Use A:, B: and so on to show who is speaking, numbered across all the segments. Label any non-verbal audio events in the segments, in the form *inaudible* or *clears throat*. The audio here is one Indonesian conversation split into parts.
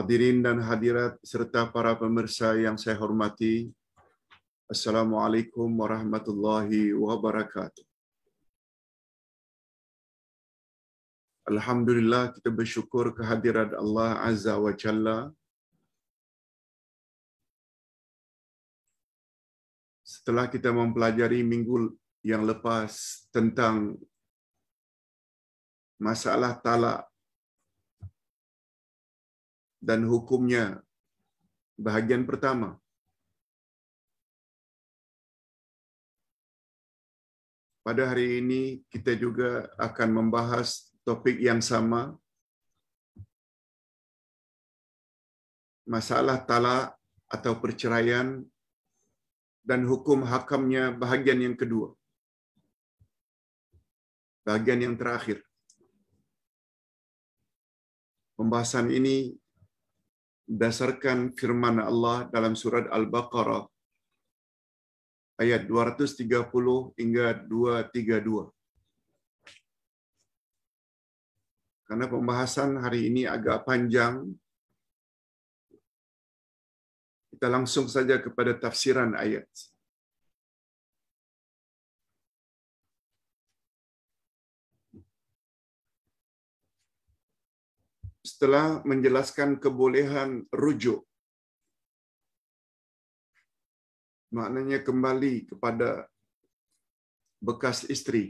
A: Hadirin dan
B: hadirat serta para pemirsa yang saya hormati, Assalamualaikum warahmatullahi wabarakatuh. Alhamdulillah kita bersyukur kehadiran Allah Azza wa Jalla. Setelah kita mempelajari minggu yang lepas tentang masalah talak dan hukumnya.
A: Bahagian pertama. Pada hari ini kita juga akan membahas topik yang sama.
B: Masalah talak atau perceraian dan hukum hakamnya bahagian yang kedua. Bagian yang terakhir. Pembahasan ini berdasarkan firman Allah dalam surat Al-Baqarah ayat 230 hingga 232. Karena pembahasan hari ini agak panjang, kita langsung saja kepada tafsiran ayat. setelah menjelaskan kebolehan rujuk. Maknanya kembali kepada bekas istri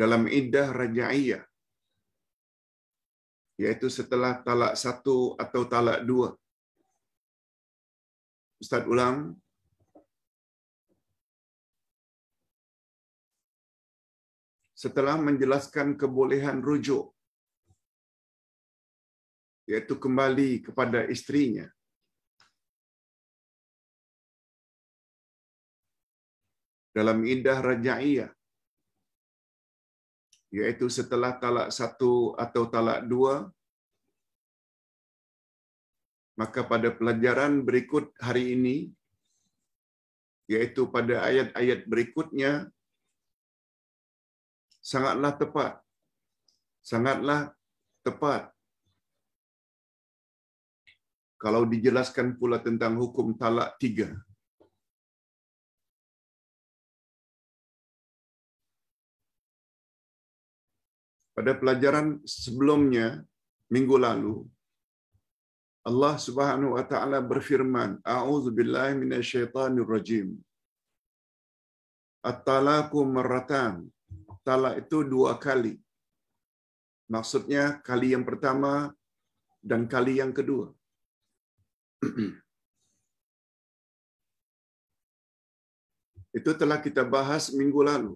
B: dalam iddah rajaiyah yaitu setelah talak satu atau talak dua. Ustaz ulang.
A: Setelah menjelaskan kebolehan rujuk yaitu kembali kepada istrinya.
B: Dalam indah rajaiyah, yaitu setelah talak satu atau talak dua, maka pada pelajaran berikut hari ini, yaitu pada ayat-ayat berikutnya, sangatlah tepat, sangatlah tepat kalau dijelaskan pula tentang hukum talak tiga, pada pelajaran sebelumnya minggu lalu Allah Subhanahu wa taala berfirman a'udzu billahi minasyaitonir rajim At-talaku marratan talak itu dua kali maksudnya kali yang pertama dan kali yang kedua *clears throat* Itu telah kita bahas minggu lalu.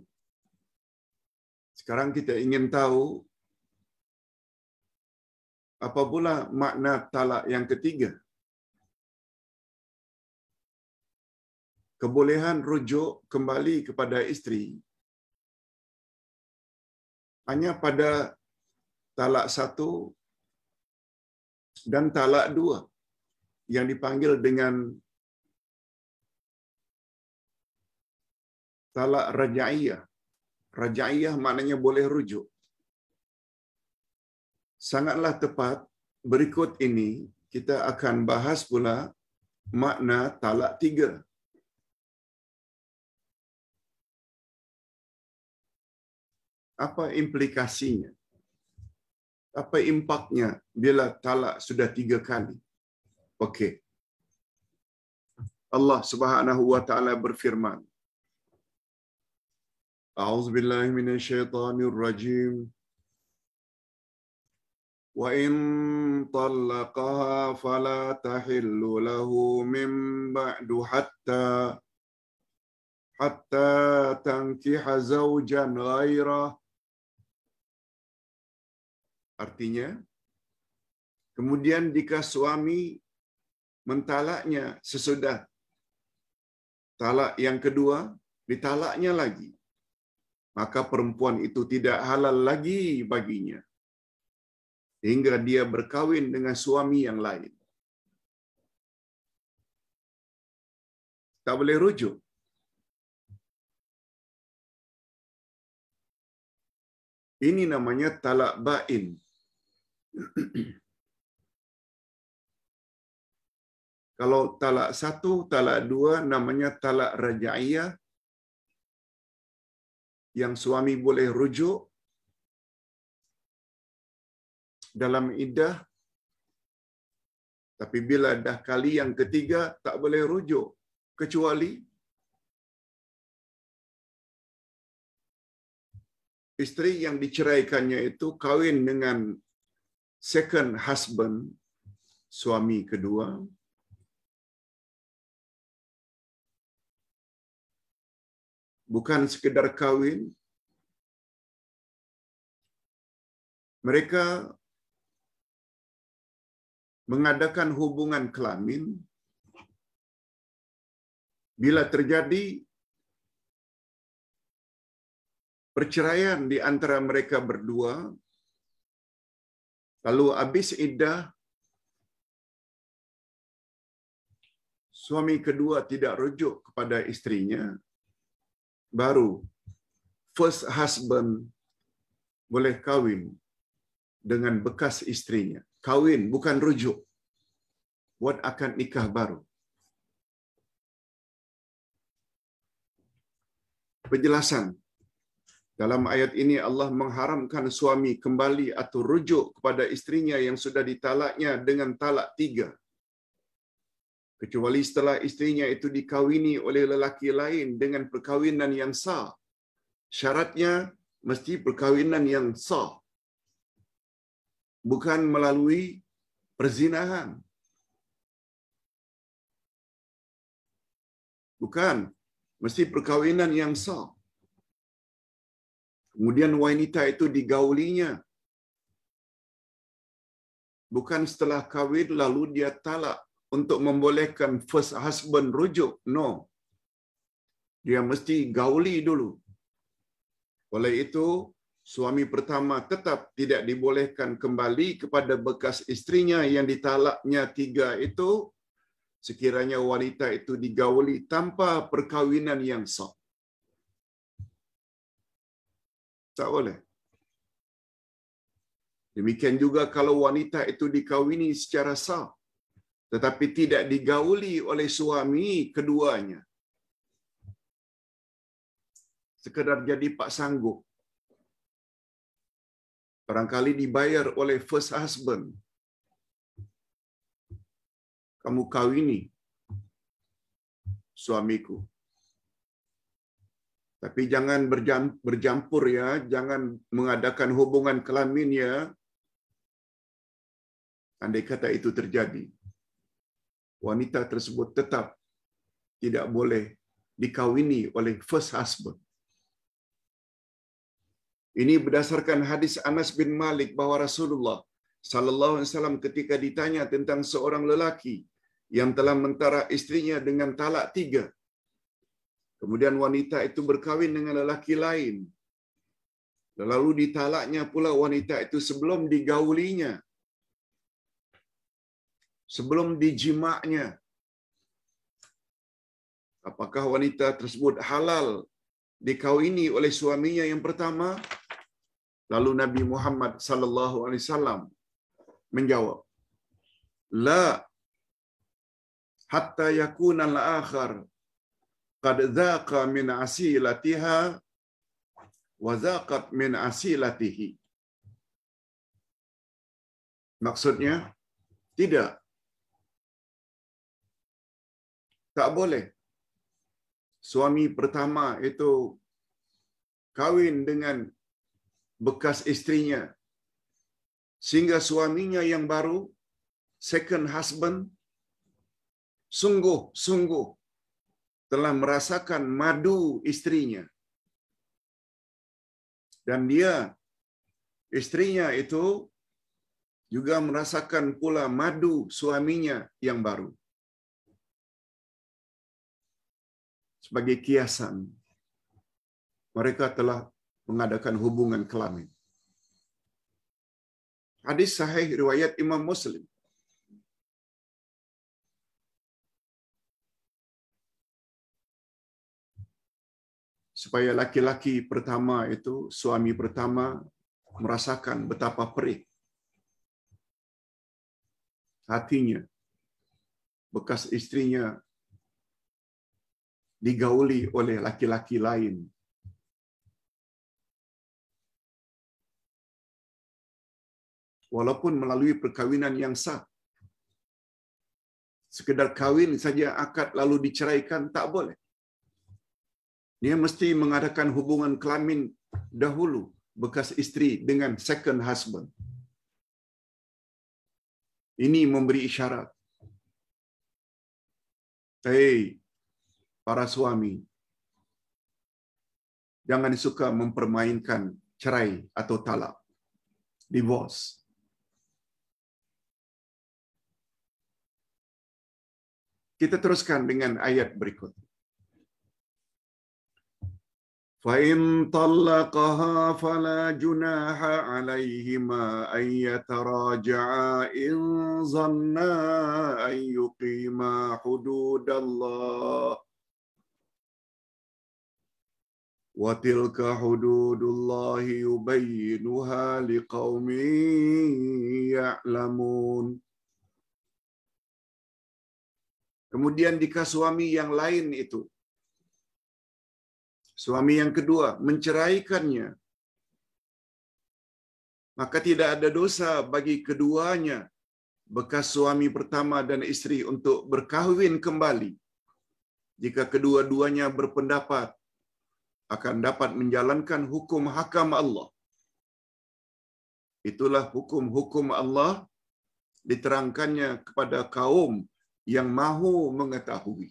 B: Sekarang kita ingin tahu apa pula makna
A: talak yang ketiga.
B: Kebolehan rujuk kembali kepada istri hanya pada talak satu dan talak dua. yang dipanggil dengan talak rajaiyah. Rajaiyah maknanya boleh rujuk. Sangatlah tepat berikut ini kita akan bahas pula makna talak tiga. Apa implikasinya? Apa impaknya bila talak sudah tiga kali? Okey. Allah Subhanahu wa taala berfirman. A'udzu billahi minasyaitonir rajim. Wa in طلقها فلا تحل له من بعد حتى حتى تنكح زوجا غيره Artinya, kemudian jika suami mentalaknya sesudah talak yang kedua, ditalaknya lagi. Maka perempuan itu tidak halal lagi baginya. Hingga dia berkawin dengan suami yang lain. Tak boleh rujuk. Ini namanya talak bain. *clears throat* Kalau talak satu, talak dua namanya talak raja'iyah yang suami boleh rujuk dalam iddah tapi bila dah kali yang ketiga tak boleh rujuk kecuali isteri yang diceraikannya itu kawin dengan second husband suami kedua
A: bukan sekedar kawin. Mereka mengadakan hubungan kelamin. Bila
B: terjadi perceraian di antara mereka berdua, lalu habis iddah, suami kedua tidak rujuk kepada istrinya, baru first husband boleh kawin dengan bekas istrinya. kawin bukan rujuk. Buat akad nikah baru. Penjelasan. Dalam ayat ini Allah mengharamkan suami kembali atau rujuk kepada istrinya yang sudah ditalaknya dengan talak tiga. kecuali setelah istrinya itu dikawini oleh lelaki lain dengan perkawinan yang sah. Syaratnya mesti perkawinan yang sah. Bukan melalui perzinahan. Bukan, mesti perkawinan yang sah. Kemudian wanita itu digaulinya. Bukan setelah kawin lalu dia talak untuk membolehkan first husband rujuk. No. Dia mesti gauli dulu. Oleh itu, suami pertama tetap tidak dibolehkan kembali kepada bekas istrinya yang ditalaknya tiga itu sekiranya wanita itu digauli tanpa perkahwinan yang sah. Tak boleh. Demikian juga kalau wanita itu dikawini secara sah. tetapi tidak digauli oleh suami keduanya. Sekedar jadi pak sanggup. Barangkali dibayar oleh first husband. Kamu kawini suamiku. Tapi jangan berjampur ya, jangan mengadakan hubungan kelamin ya. Andai kata itu terjadi wanita tersebut tetap tidak boleh dikawini oleh first husband. Ini berdasarkan hadis Anas bin Malik bahwa Rasulullah sallallahu alaihi wasallam ketika ditanya tentang seorang lelaki yang telah mentara istrinya dengan talak tiga. Kemudian wanita itu berkawin dengan lelaki lain. Lalu ditalaknya pula wanita itu sebelum digaulinya sebelum dijimaknya. Apakah wanita tersebut halal dikawini oleh suaminya yang pertama? Lalu Nabi Muhammad sallallahu alaihi wasallam menjawab, "La hatta yakuna al-akhar qad dhaqa min asilatiha wa dhaqat min asilatihi." Maksudnya, tidak Tak boleh. Suami pertama itu kahwin dengan bekas istrinya sehingga suaminya yang baru second husband sungguh-sungguh telah merasakan madu istrinya dan dia istrinya itu juga merasakan pula madu suaminya yang baru sebagai kiasan. Mereka telah mengadakan hubungan kelamin. Hadis sahih riwayat Imam Muslim. Supaya laki-laki pertama itu, suami pertama merasakan betapa perih hatinya bekas istrinya digauli oleh laki-laki lain. Walaupun melalui perkawinan yang sah. Sekedar kawin saja akad lalu diceraikan tak boleh. Dia mesti mengadakan hubungan kelamin dahulu bekas istri dengan second husband. Ini memberi isyarat. Hei, para suami jangan suka mempermainkan cerai atau talak, divorce. Kita teruskan dengan ayat berikut. فَإِنْ طَلَّقَهَا فَلَا جُنَاحَ عَلَيْهِمَا أَن يَتَرَاجَعَا إِنْ ظَنَّا أَن يُقِيمَا حُدُودَ اللَّهِ وتلك حدود الله يبينها لقوم يعلمون Kemudian jika suami yang lain itu, suami yang kedua menceraikannya, maka tidak ada dosa bagi keduanya bekas suami pertama dan istri untuk berkahwin kembali. Jika kedua-duanya berpendapat akan dapat menjalankan hukum hakam Allah. Itulah hukum-hukum Allah diterangkannya kepada kaum yang mahu mengetahui.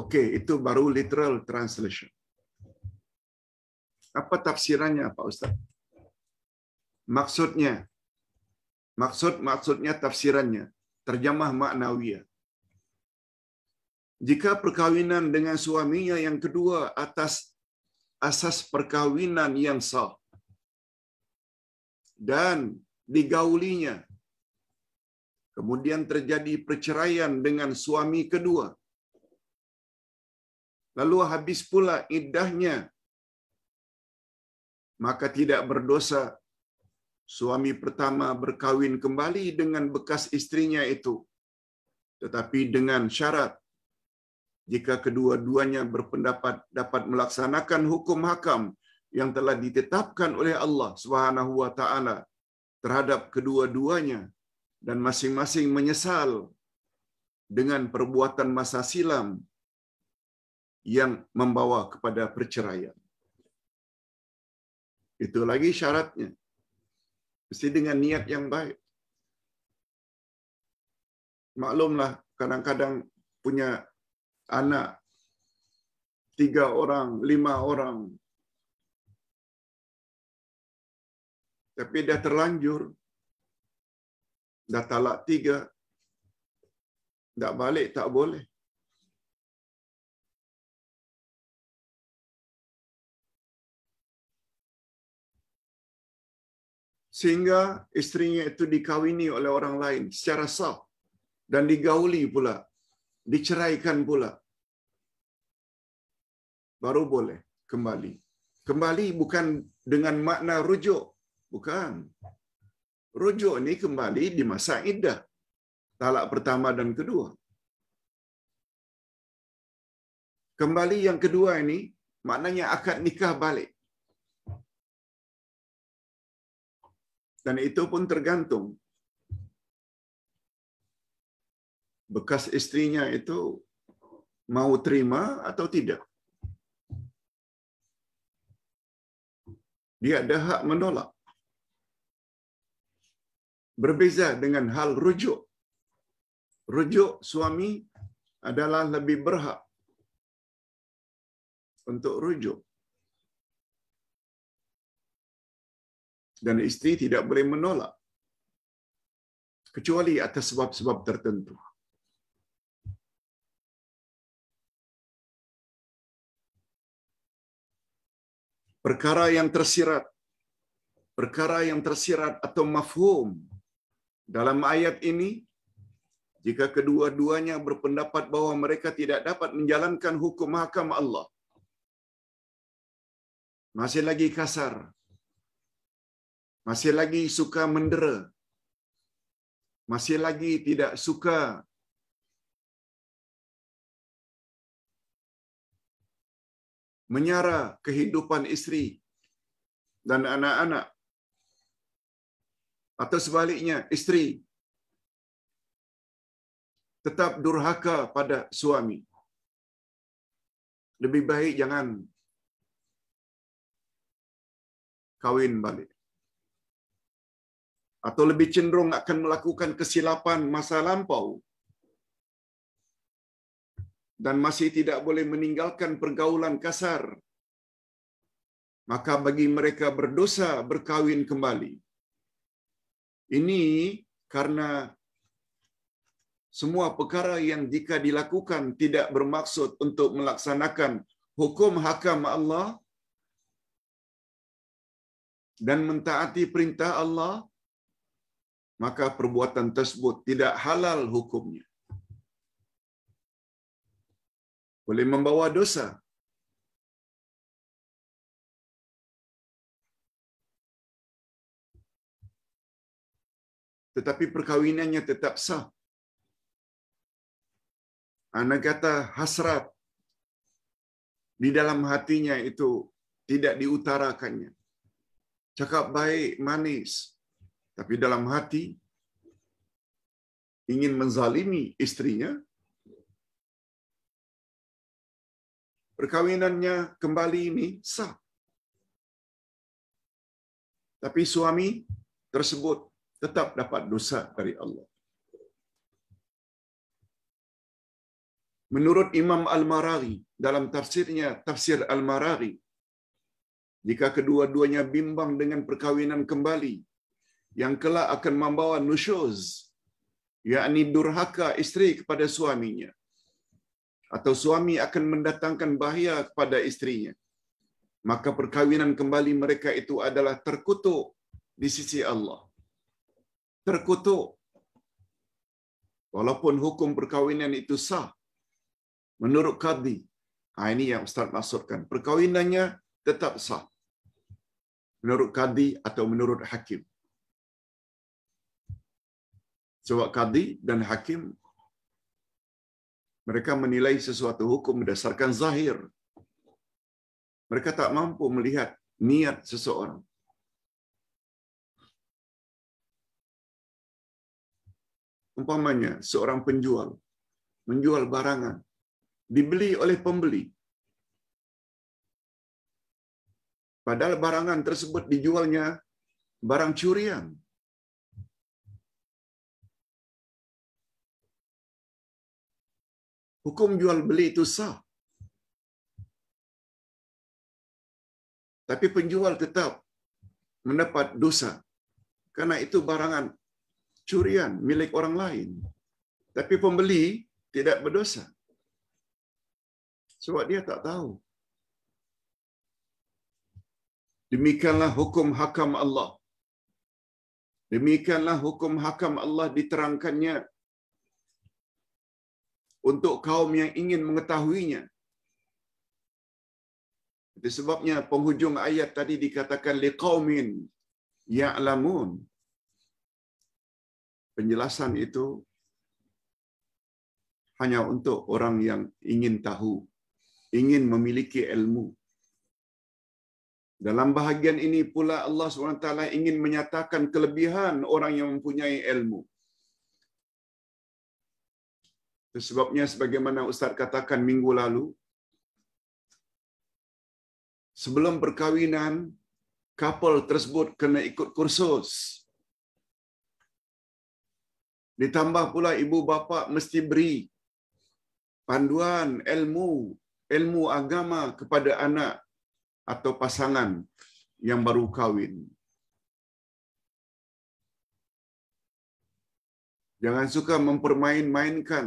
B: Okey, itu baru literal translation. Apa tafsirannya Pak Ustaz? Maksudnya, maksud maksudnya tafsirannya, terjemah maknawiyah. Jika perkawinan dengan suaminya yang kedua atas asas perkawinan yang sah dan digaulinya kemudian terjadi perceraian dengan suami kedua lalu habis pula idahnya, maka tidak berdosa suami pertama berkawin kembali dengan bekas istrinya itu tetapi dengan syarat jika kedua-duanya berpendapat dapat melaksanakan hukum hakam yang telah ditetapkan oleh Allah Subhanahu wa taala terhadap kedua-duanya dan masing-masing menyesal dengan perbuatan masa silam yang membawa kepada perceraian. Itu lagi syaratnya. Mesti dengan niat yang baik. Maklumlah kadang-kadang punya anak tiga orang, lima orang. Tapi dah terlanjur, dah talak tiga, tak balik tak boleh. Sehingga isterinya itu dikawini oleh orang lain secara sah dan digauli pula diceraikan pula baru boleh kembali kembali bukan dengan makna rujuk bukan rujuk ini kembali di masa iddah talak pertama dan kedua kembali yang kedua ini maknanya akad nikah balik dan itu pun tergantung bekas istrinya itu mau terima atau tidak. Dia ada hak menolak. Berbeza dengan hal rujuk. Rujuk suami adalah lebih berhak untuk rujuk.
A: Dan istri tidak boleh menolak. Kecuali atas sebab-sebab tertentu. perkara
B: yang tersirat perkara yang tersirat atau mafhum dalam ayat ini jika kedua-duanya berpendapat bahawa mereka tidak dapat menjalankan hukum mahkam Allah masih lagi kasar masih lagi suka mendera masih lagi tidak suka menyara kehidupan istri dan anak-anak. Atau sebaliknya, istri tetap durhaka pada suami.
A: Lebih baik jangan kawin balik. Atau lebih cenderung akan
B: melakukan kesilapan masa lampau dan masih tidak boleh meninggalkan pergaulan kasar, maka bagi mereka berdosa berkawin kembali. Ini karena semua perkara yang jika dilakukan tidak bermaksud untuk melaksanakan hukum hakam Allah dan mentaati perintah Allah, maka perbuatan tersebut tidak halal hukumnya.
A: boleh membawa dosa. Tetapi
B: perkawinannya tetap sah. Anak kata hasrat di dalam hatinya itu tidak diutarakannya. Cakap baik, manis, tapi dalam hati ingin menzalimi istrinya, perkahwinannya kembali ini sah. Tapi suami tersebut tetap dapat dosa dari Allah. Menurut Imam Al-Marari, dalam tafsirnya Tafsir Al-Marari, jika kedua-duanya bimbang dengan perkahwinan kembali, yang kelak akan membawa nusyuz, yakni durhaka istri kepada suaminya, atau suami akan mendatangkan bahaya kepada istrinya maka perkawinan kembali mereka itu adalah terkutuk di sisi Allah terkutuk walaupun hukum perkawinan itu sah menurut kadi ha, ini yang ustaz maksudkan Perkawinannya tetap sah menurut kadi atau menurut hakim sebab kadi dan hakim Mereka menilai sesuatu hukum berdasarkan zahir. Mereka tak mampu melihat
A: niat seseorang.
B: Umpamanya seorang penjual menjual barangan dibeli oleh pembeli. Padahal barangan tersebut dijualnya barang curian.
A: hukum jual beli
B: itu sah. Tapi penjual tetap mendapat dosa. Karena itu barangan curian milik orang lain. Tapi pembeli tidak berdosa. Sebab dia tak tahu. Demikianlah hukum hakam Allah. Demikianlah hukum hakam Allah diterangkannya untuk kaum yang ingin mengetahuinya. Itu sebabnya penghujung ayat tadi dikatakan liqaumin ya'lamun. Penjelasan itu hanya untuk orang yang ingin tahu, ingin memiliki ilmu. Dalam bahagian ini pula Allah SWT ingin menyatakan kelebihan orang yang mempunyai ilmu sebabnya sebagaimana Ustaz katakan minggu lalu, sebelum perkawinan, couple tersebut kena ikut kursus. Ditambah pula ibu bapa mesti beri panduan ilmu, ilmu agama kepada anak atau pasangan yang baru kahwin. Jangan suka mempermain-mainkan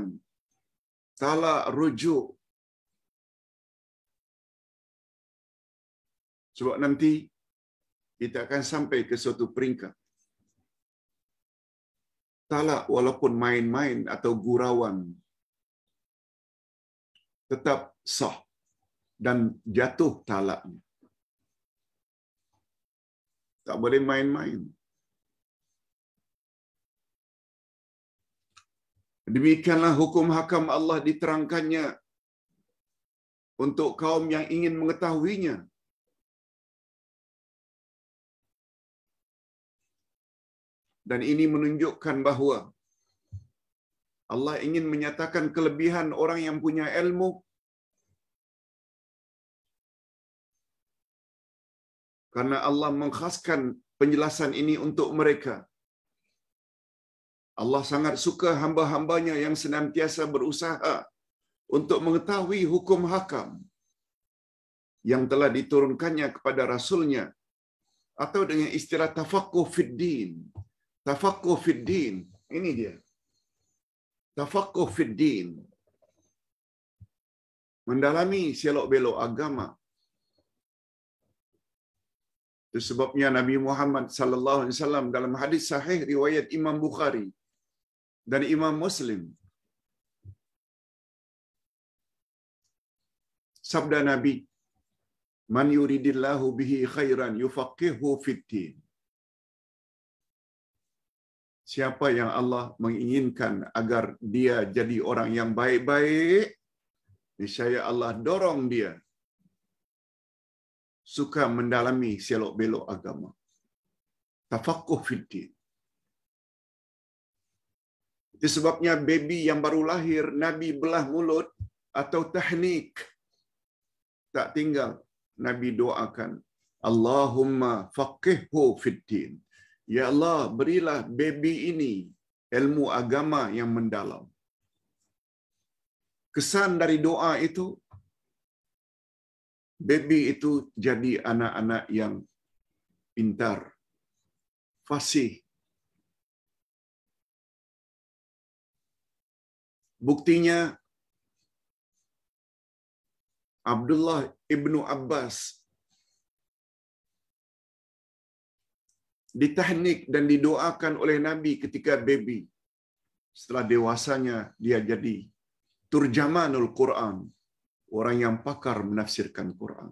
B: Tala rujuk. Sebab nanti kita akan sampai ke suatu peringkat. Tala walaupun main-main atau gurauan tetap sah dan jatuh talaknya. Tak boleh main-main. Demikianlah hukum hakam Allah diterangkannya untuk kaum yang ingin mengetahuinya. Dan ini menunjukkan bahawa Allah ingin menyatakan kelebihan orang yang punya ilmu karena Allah mengkhaskan penjelasan ini untuk mereka. Allah sangat suka hamba-hambanya yang senantiasa berusaha untuk mengetahui hukum hakam yang telah diturunkannya kepada rasulnya atau dengan istilah tafaqquh fid din. Tafaqquh Ini dia. Tafaqquh fid Mendalami selok-belok agama. Itu sebabnya Nabi Muhammad sallallahu alaihi wasallam dalam hadis sahih riwayat Imam Bukhari dari Imam Muslim. Sabda Nabi, Man yuridillahu bihi khairan yufaqihu fitin. Siapa yang Allah menginginkan agar dia jadi orang yang baik-baik, niscaya Allah dorong dia suka mendalami selok-belok agama. Tafakuh fitin Sebabnya baby yang baru lahir, Nabi belah mulut atau teknik Tak tinggal. Nabi doakan. Allahumma faqihhu fiddin. Ya Allah, berilah baby ini ilmu agama yang mendalam. Kesan dari doa itu, baby itu jadi anak-anak yang pintar, fasih, Buktinya Abdullah ibnu Abbas ditahnik dan didoakan oleh Nabi ketika baby. Setelah dewasanya dia jadi turjamanul Quran, orang yang pakar menafsirkan Quran.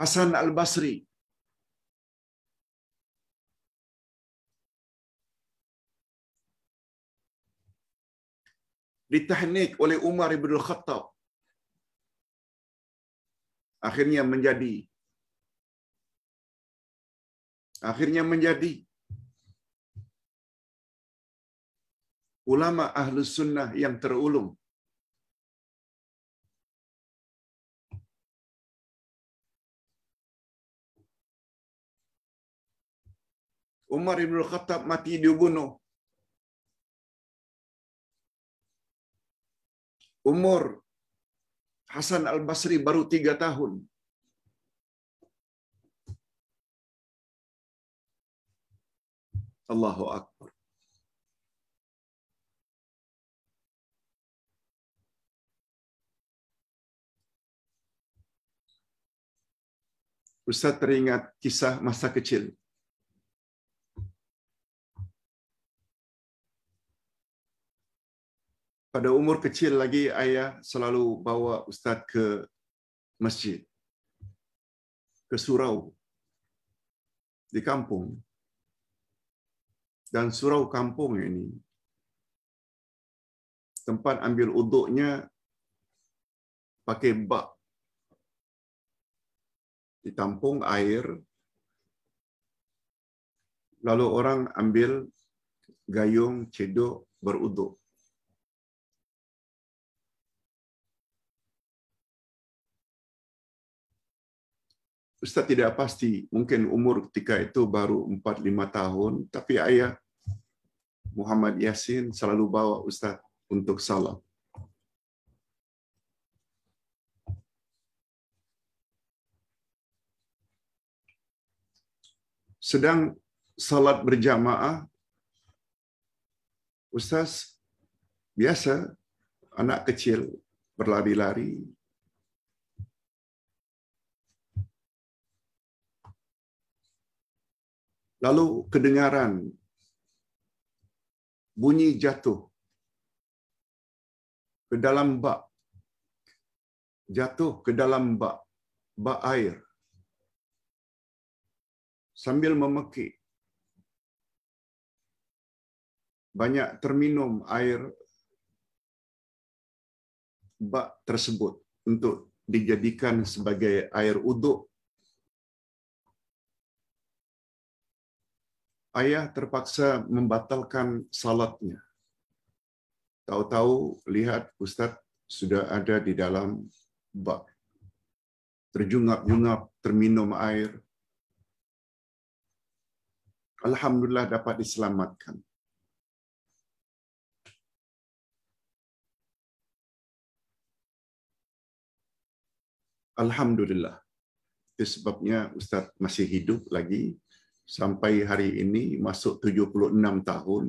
A: Hasan Al-Basri
B: ditahnik oleh Umar ibn Khattab. Akhirnya menjadi.
A: Akhirnya menjadi. Ulama ahlu sunnah yang terulung. Umar ibn Khattab mati dibunuh Umur Hasan Al-Basri baru tiga tahun. Allahu Akbar. Ustaz
B: teringat kisah masa kecil. pada umur kecil lagi ayah selalu bawa ustaz ke masjid ke surau di kampung dan surau kampung ini tempat ambil uduknya pakai bak ditampung air lalu orang ambil gayung cedok beruduk Ustaz tidak pasti, mungkin umur ketika itu baru 4-5 tahun, tapi ayah Muhammad Yasin selalu bawa Ustaz untuk salam. Sedang salat berjamaah, Ustaz biasa anak kecil berlari-lari, Lalu kedengaran bunyi jatuh ke dalam bak. Jatuh ke dalam bak, bak air.
A: Sambil memekik.
B: Banyak terminum air bak tersebut untuk dijadikan sebagai air uduk ayah terpaksa membatalkan salatnya. Tahu-tahu lihat Ustadz sudah ada di dalam bak. Terjungap-jungap, terminum air. Alhamdulillah dapat diselamatkan. Alhamdulillah. Itu sebabnya Ustadz masih hidup lagi sampai hari ini masuk 76 tahun.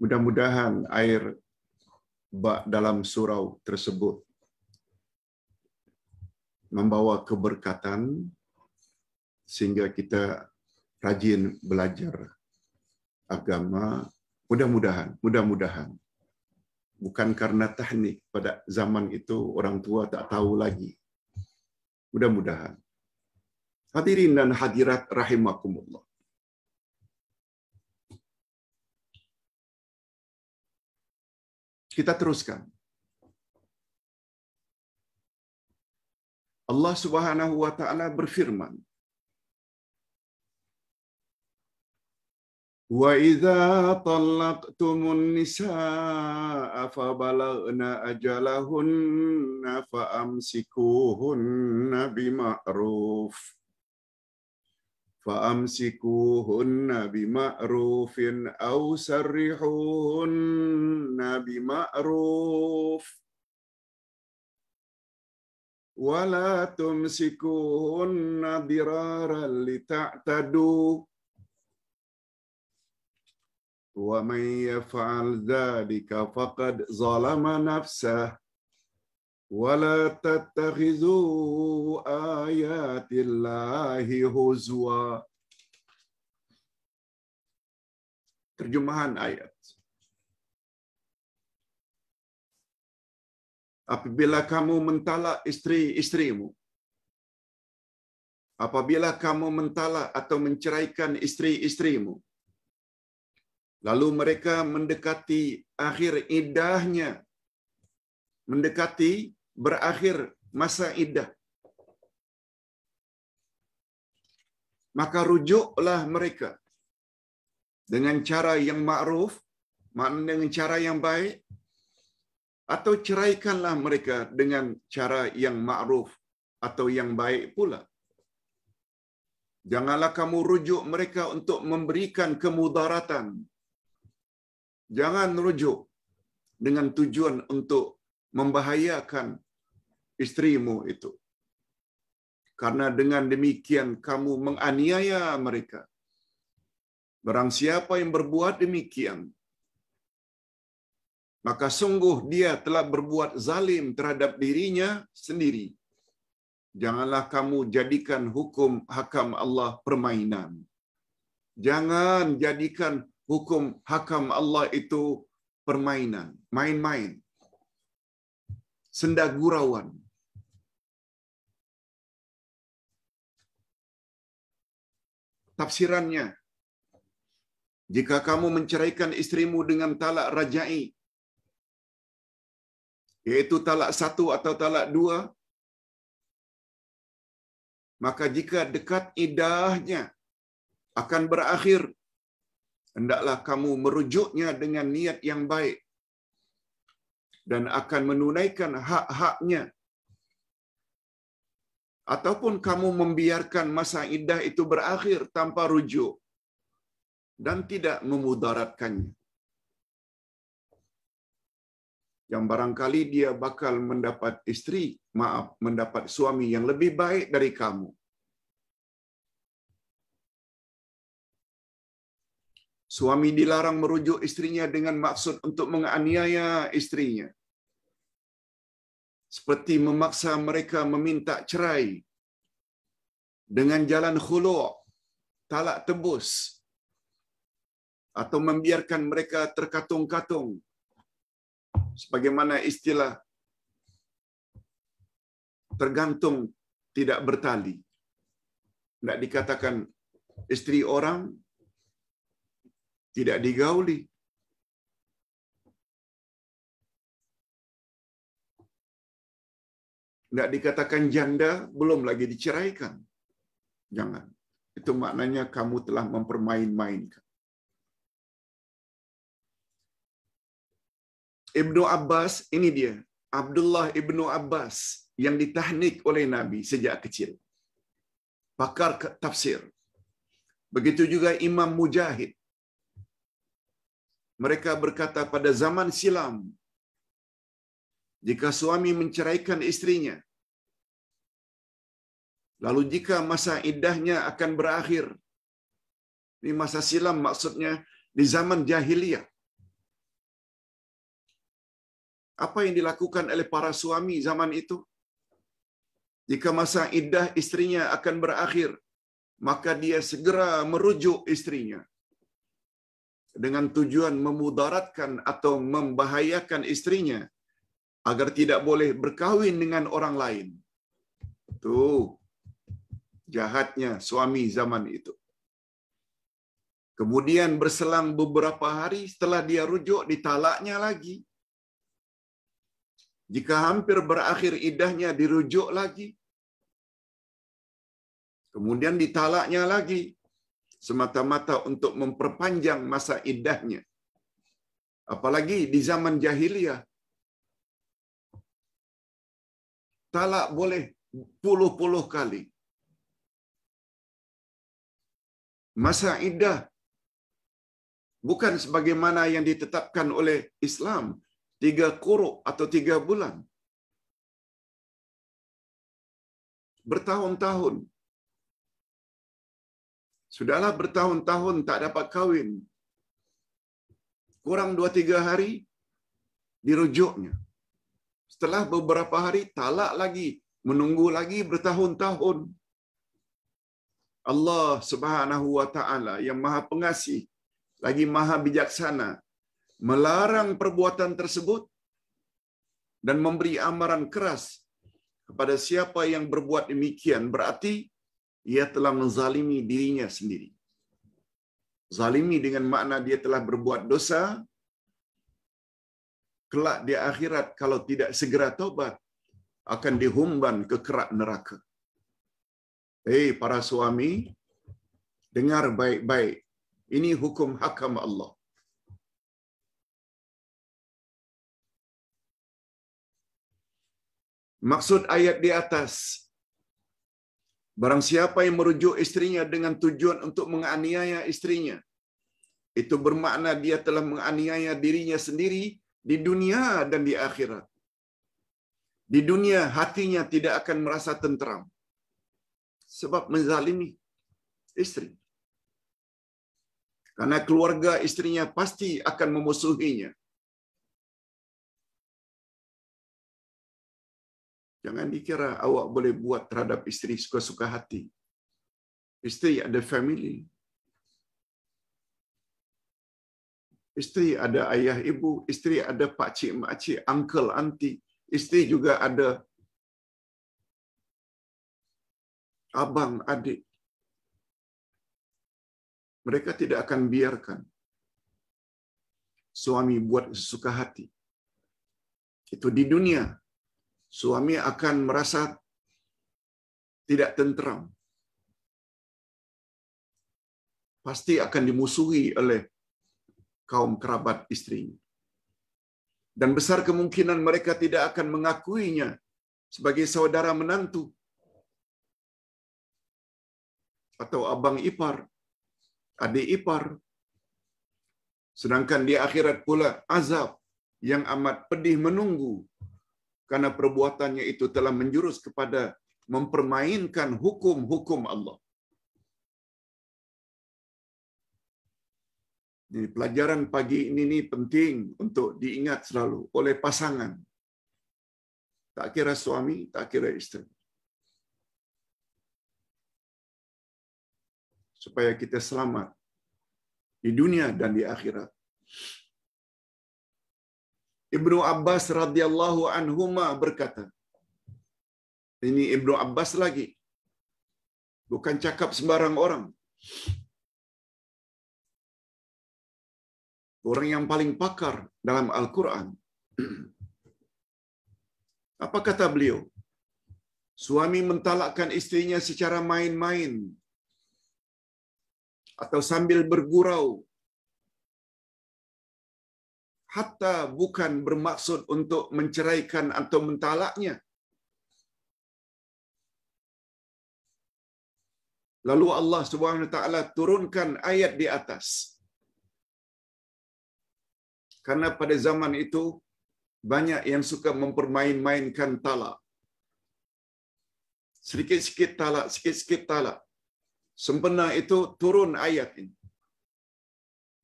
B: Mudah-mudahan air bak dalam surau tersebut membawa keberkatan sehingga kita rajin belajar agama mudah-mudahan mudah-mudahan bukan karena teknik pada zaman itu orang tua tak tahu lagi Mudah-mudahan. Hadirin dan hadirat rahimakumullah.
A: Kita teruskan.
B: Allah Subhanahu wa taala berfirman, وإذا طلقتم النساء فبلغن أجلهن فأمسكوهن بمعروف فأمسكوهن بمعروف أو سرحوهن بمعروف ولا تمسكوهن ضرارا لتعتدوا ومن يفعل ذلك فقد ظلم نفسه ولا تتخذوا آيات الله هزوا Terjemahan ayat. Apabila kamu mentala istri-istrimu, apabila kamu mentala atau menceraikan istri-istrimu, Lalu mereka mendekati akhir idahnya. Mendekati berakhir masa idah. Maka rujuklah mereka dengan cara yang ma'ruf, dengan cara yang baik, atau ceraikanlah mereka dengan cara yang ma'ruf atau yang baik pula. Janganlah kamu rujuk mereka untuk memberikan kemudaratan Jangan rujuk dengan tujuan untuk membahayakan istrimu itu. Karena dengan demikian kamu menganiaya mereka. Barang siapa yang berbuat demikian, maka sungguh dia telah berbuat zalim terhadap dirinya sendiri. Janganlah kamu jadikan hukum hakam Allah permainan. Jangan jadikan hukum hakam Allah itu permainan, main-main. Senda gurauan. Tafsirannya, jika kamu menceraikan istrimu dengan talak rajai, yaitu talak satu atau talak dua, maka jika dekat idahnya akan berakhir hendaklah kamu merujuknya dengan niat yang baik dan akan menunaikan hak-haknya ataupun kamu membiarkan masa iddah itu berakhir tanpa rujuk dan tidak memudaratkannya yang barangkali dia bakal mendapat istri, maaf, mendapat suami yang lebih baik dari kamu Suami dilarang merujuk istrinya dengan maksud untuk menganiaya istrinya. Seperti memaksa mereka meminta cerai dengan jalan khulu' talak tebus atau membiarkan mereka terkatung-katung sebagaimana istilah tergantung tidak bertali. Tidak dikatakan istri orang, tidak digauli. Tidak dikatakan janda, belum lagi diceraikan. Jangan. Itu maknanya kamu telah mempermain-mainkan. Ibnu Abbas, ini dia. Abdullah Ibnu Abbas yang ditahnik oleh Nabi sejak kecil. Pakar tafsir. Begitu juga Imam Mujahid mereka berkata pada zaman silam, jika suami menceraikan istrinya, lalu jika masa idahnya akan berakhir, di masa silam maksudnya di zaman jahiliyah. Apa yang dilakukan oleh para suami zaman itu? Jika masa idah istrinya akan berakhir, maka dia segera merujuk istrinya dengan tujuan memudaratkan atau membahayakan istrinya agar tidak boleh berkawin dengan orang lain. Tuh jahatnya suami zaman itu. Kemudian berselang beberapa hari setelah dia rujuk ditalaknya lagi. Jika hampir berakhir idahnya dirujuk lagi. Kemudian ditalaknya lagi semata-mata untuk memperpanjang masa iddahnya. Apalagi di zaman jahiliyah. Talak boleh puluh-puluh kali. Masa iddah bukan sebagaimana yang ditetapkan oleh Islam, tiga kuruk atau tiga bulan.
A: Bertahun-tahun
B: Sudahlah bertahun-tahun tak dapat kawin. Kurang dua tiga hari, dirujuknya. Setelah beberapa hari, talak lagi. Menunggu lagi bertahun-tahun. Allah subhanahu wa ta'ala yang maha pengasih, lagi maha bijaksana, melarang perbuatan tersebut dan memberi amaran keras kepada siapa yang berbuat demikian. Berarti ia telah menzalimi dirinya sendiri. Zalimi dengan makna dia telah berbuat dosa, kelak di akhirat kalau tidak segera taubat, akan dihumban ke kerak neraka. Hei para suami, dengar baik-baik. Ini hukum hakam Allah. Maksud ayat di atas Barang siapa yang merujuk istrinya dengan tujuan untuk menganiaya istrinya, itu bermakna dia telah menganiaya dirinya sendiri di dunia dan di akhirat. Di dunia hatinya tidak akan merasa tenteram sebab menzalimi istri. Karena keluarga istrinya pasti akan memusuhinya. Jangan dikira awak boleh buat terhadap isteri suka-suka hati. Isteri ada family. Isteri ada ayah ibu, isteri ada pakcik makcik, uncle auntie, isteri juga ada abang adik. Mereka tidak akan biarkan suami buat sesuka hati. Itu di dunia suami akan merasa tidak tentram, Pasti akan dimusuhi oleh kaum kerabat istrinya. Dan besar kemungkinan mereka tidak akan mengakuinya sebagai saudara menantu atau abang ipar, adik ipar. Sedangkan di akhirat pula azab yang amat pedih menunggu karena perbuatannya itu telah menjurus kepada mempermainkan hukum-hukum Allah. Jadi pelajaran pagi ini nih penting untuk diingat selalu oleh pasangan. Tak kira suami, tak kira istri. Supaya kita selamat di dunia dan di akhirat. Ibnu Abbas radhiyallahu anhuma berkata. Ini Ibnu Abbas lagi. Bukan cakap sembarang orang.
A: Orang yang paling pakar
B: dalam Al-Quran. *clears throat* Apa kata beliau? Suami mentalakkan istrinya secara main-main atau sambil bergurau hatta bukan bermaksud untuk menceraikan atau mentalaknya. Lalu Allah Subhanahu wa taala turunkan ayat di atas. Karena pada zaman itu banyak yang suka mempermain-mainkan talak. Sedikit-sikit talak, sikit-sikit talak. Sempena itu turun ayat ini.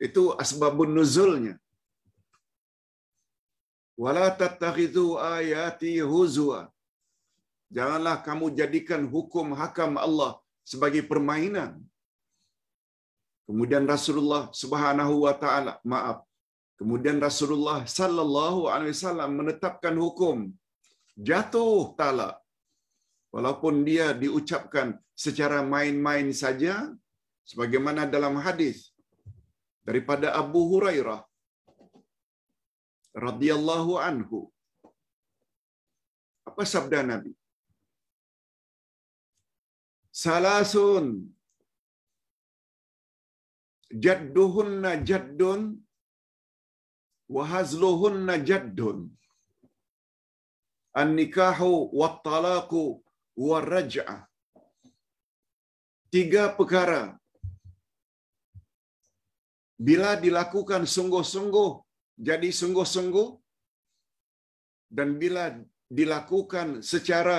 B: Itu asbabun nuzulnya. Wala tattakhidhu ayati huzwa. Janganlah kamu jadikan hukum hakam Allah sebagai permainan. Kemudian Rasulullah Subhanahu wa taala, maaf. Kemudian Rasulullah sallallahu alaihi wasallam menetapkan hukum jatuh talak. Walaupun dia diucapkan secara main-main saja sebagaimana dalam hadis daripada Abu Hurairah radhiyallahu anhu. Apa sabda Nabi?
A: Salasun
B: jadduhunna jaddun wa hazluhunna jaddun. An-nikahu wa talaku wa raj'a Tiga perkara bila dilakukan sungguh-sungguh jadi sungguh-sungguh dan bila dilakukan secara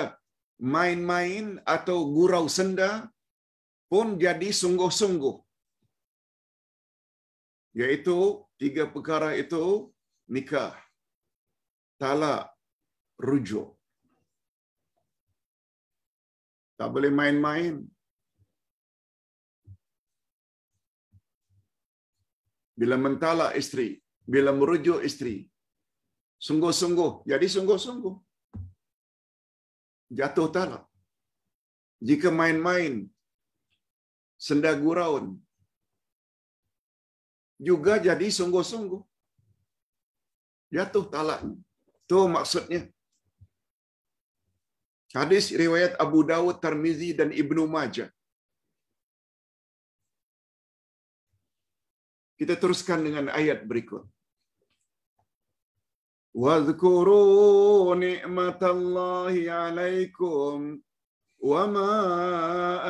B: main-main atau gurau senda pun jadi sungguh-sungguh. Yaitu tiga perkara itu nikah, talak, rujuk. Tak boleh main-main. Bila mentalak isteri, bila merujuk istri. Sungguh-sungguh. Jadi sungguh-sungguh. Jatuh talak Jika main-main, senda gurauan, juga jadi sungguh-sungguh. Jatuh talak Itu maksudnya. Hadis riwayat Abu Dawud, Tarmizi dan Ibnu Majah. Kita teruskan dengan ayat berikut. Wadhkuru ni'matallahi 'alaikum wa ma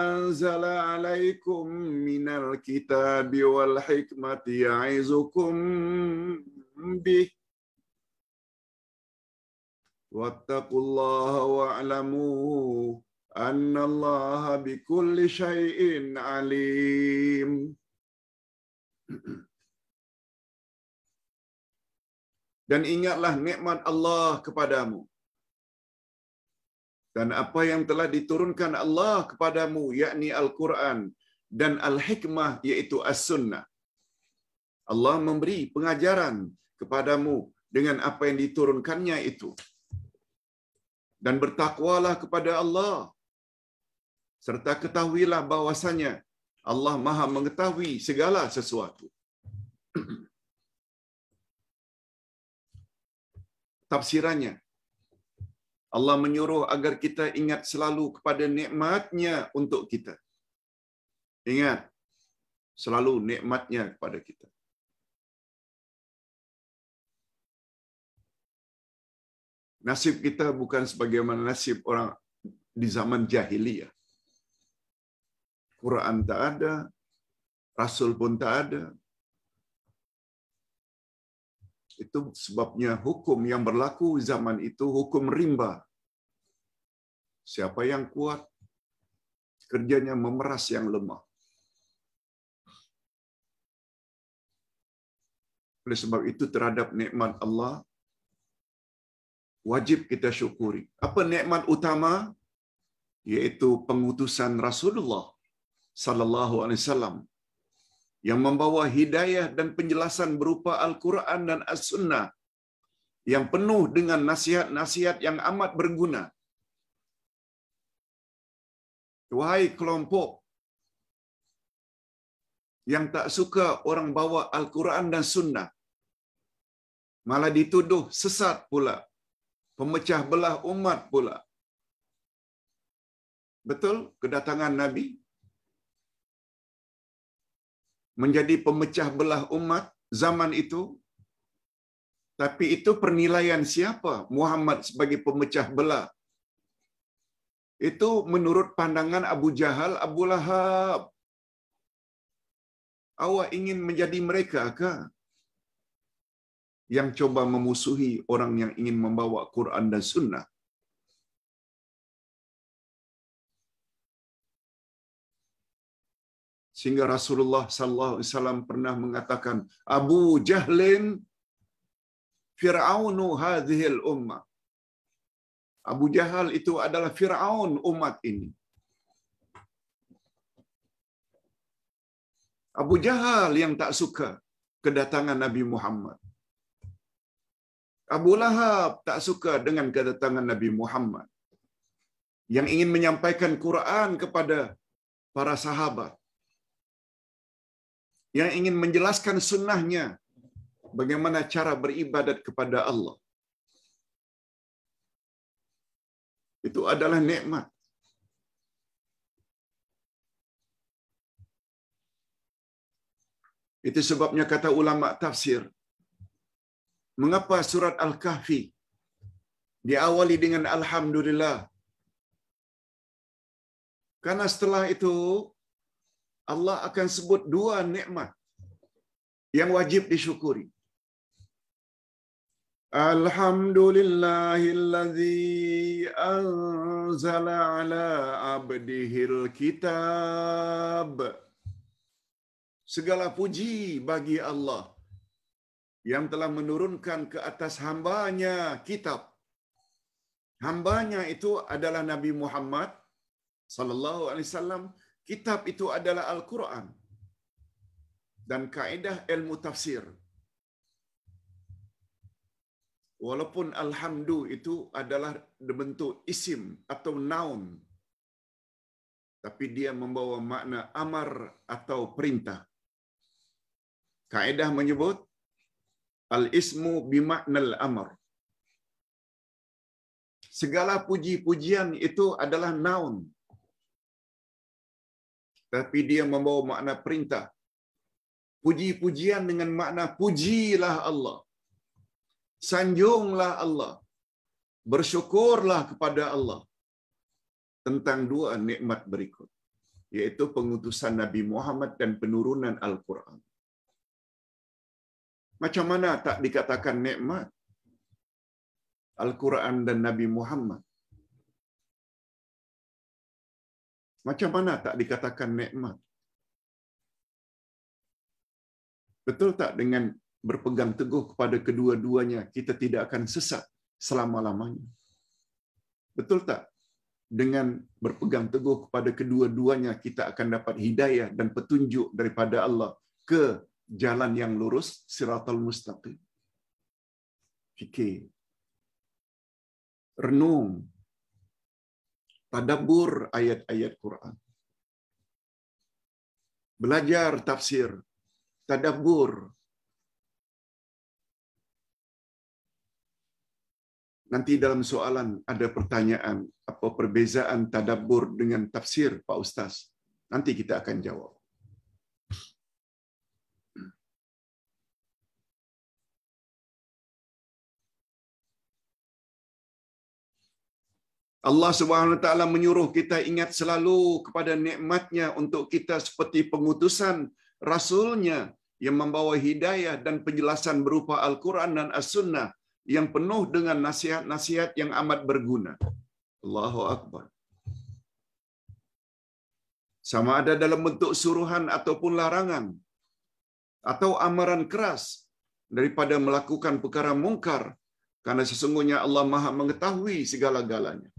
B: anzala 'alaikum minal kitabi wal hikmati ya'izukum bih واتقوا الله واعلموا أن الله بكل شيء عليم *clears throat* Dan ingatlah nikmat Allah kepadamu. Dan apa yang telah diturunkan Allah kepadamu, yakni Al-Quran dan Al-Hikmah, yaitu As-Sunnah. Allah memberi pengajaran kepadamu dengan apa yang diturunkannya itu. Dan bertakwalah kepada Allah. Serta ketahuilah bahwasannya Allah Maha mengetahui segala sesuatu. *clears throat* Tafsirannya, Allah menyuruh agar kita ingat selalu kepada nikmatnya untuk kita. Ingat, selalu nikmatnya kepada kita. Nasib kita bukan sebagaimana nasib orang di zaman jahiliyah. Quran tak ada, Rasul pun tak ada. Itu sebabnya hukum yang berlaku zaman itu hukum rimba. Siapa yang kuat, kerjanya memeras yang lemah. Oleh sebab itu terhadap nikmat Allah wajib kita syukuri. Apa nikmat utama? Yaitu pengutusan Rasulullah sallallahu alaihi wasallam yang membawa hidayah dan penjelasan berupa Al-Quran dan As-Sunnah yang penuh dengan nasihat-nasihat yang amat berguna. Wahai kelompok yang tak suka orang bawa Al-Quran dan Sunnah, malah dituduh sesat pula, pemecah belah umat pula. Betul kedatangan Nabi menjadi pemecah belah umat zaman itu. Tapi itu penilaian siapa Muhammad sebagai pemecah belah? Itu menurut pandangan Abu Jahal, Abu Lahab. Awak ingin menjadi mereka ke Yang coba memusuhi orang yang ingin membawa Quran dan Sunnah. Sehingga Rasulullah sallallahu alaihi wasallam pernah mengatakan, "Abu Jahlin Fir'aunu hadhil ummah." Abu Jahal itu adalah Fir'aun umat ini. Abu Jahal yang tak suka kedatangan Nabi Muhammad. Abu Lahab tak suka dengan kedatangan Nabi Muhammad. Yang ingin menyampaikan Quran kepada para sahabat yang ingin menjelaskan sunnahnya bagaimana cara beribadat kepada Allah. Itu adalah nikmat. Itu sebabnya kata ulama tafsir. Mengapa surat Al-Kahfi diawali dengan Alhamdulillah? Karena setelah itu Allah akan sebut dua nikmat yang wajib disyukuri. Alhamdulillahillazi anzala ala abdihil kitab. Segala puji bagi Allah yang telah menurunkan ke atas hambanya kitab. Hambanya itu adalah Nabi Muhammad sallallahu alaihi wasallam. Kitab itu adalah Al-Quran dan kaedah ilmu tafsir. Walaupun alhamdu itu adalah bentuk isim atau noun, tapi dia membawa makna amar atau perintah. Kaedah menyebut al-ismu bimaknal amar. Segala puji-pujian itu adalah noun, tapi dia membawa makna perintah. Puji-pujian dengan makna pujilah Allah. Sanjunglah Allah. Bersyukurlah kepada Allah tentang dua nikmat berikut yaitu pengutusan Nabi Muhammad dan penurunan Al-Qur'an. Macam mana tak dikatakan nikmat? Al-Quran dan Nabi Muhammad. Macam mana tak dikatakan nikmat? Betul tak dengan berpegang teguh kepada kedua-duanya kita tidak akan sesat selama-lamanya? Betul tak? Dengan berpegang teguh kepada kedua-duanya kita akan dapat hidayah dan petunjuk daripada Allah ke jalan yang lurus siratul mustaqim. Fikir. Renung tadabur ayat-ayat Quran. Belajar tafsir, tadabur. Nanti dalam soalan ada pertanyaan, apa perbezaan tadabur dengan tafsir Pak Ustaz? Nanti kita akan jawab. Allah Subhanahu Wa Taala menyuruh kita ingat selalu kepada nikmatnya untuk kita seperti pengutusan Rasulnya yang membawa hidayah dan penjelasan berupa Al-Quran dan As-Sunnah yang penuh dengan nasihat-nasihat yang amat berguna. Allahu Akbar. Sama ada dalam bentuk suruhan ataupun larangan atau amaran keras daripada melakukan perkara mungkar karena sesungguhnya Allah Maha mengetahui segala-galanya.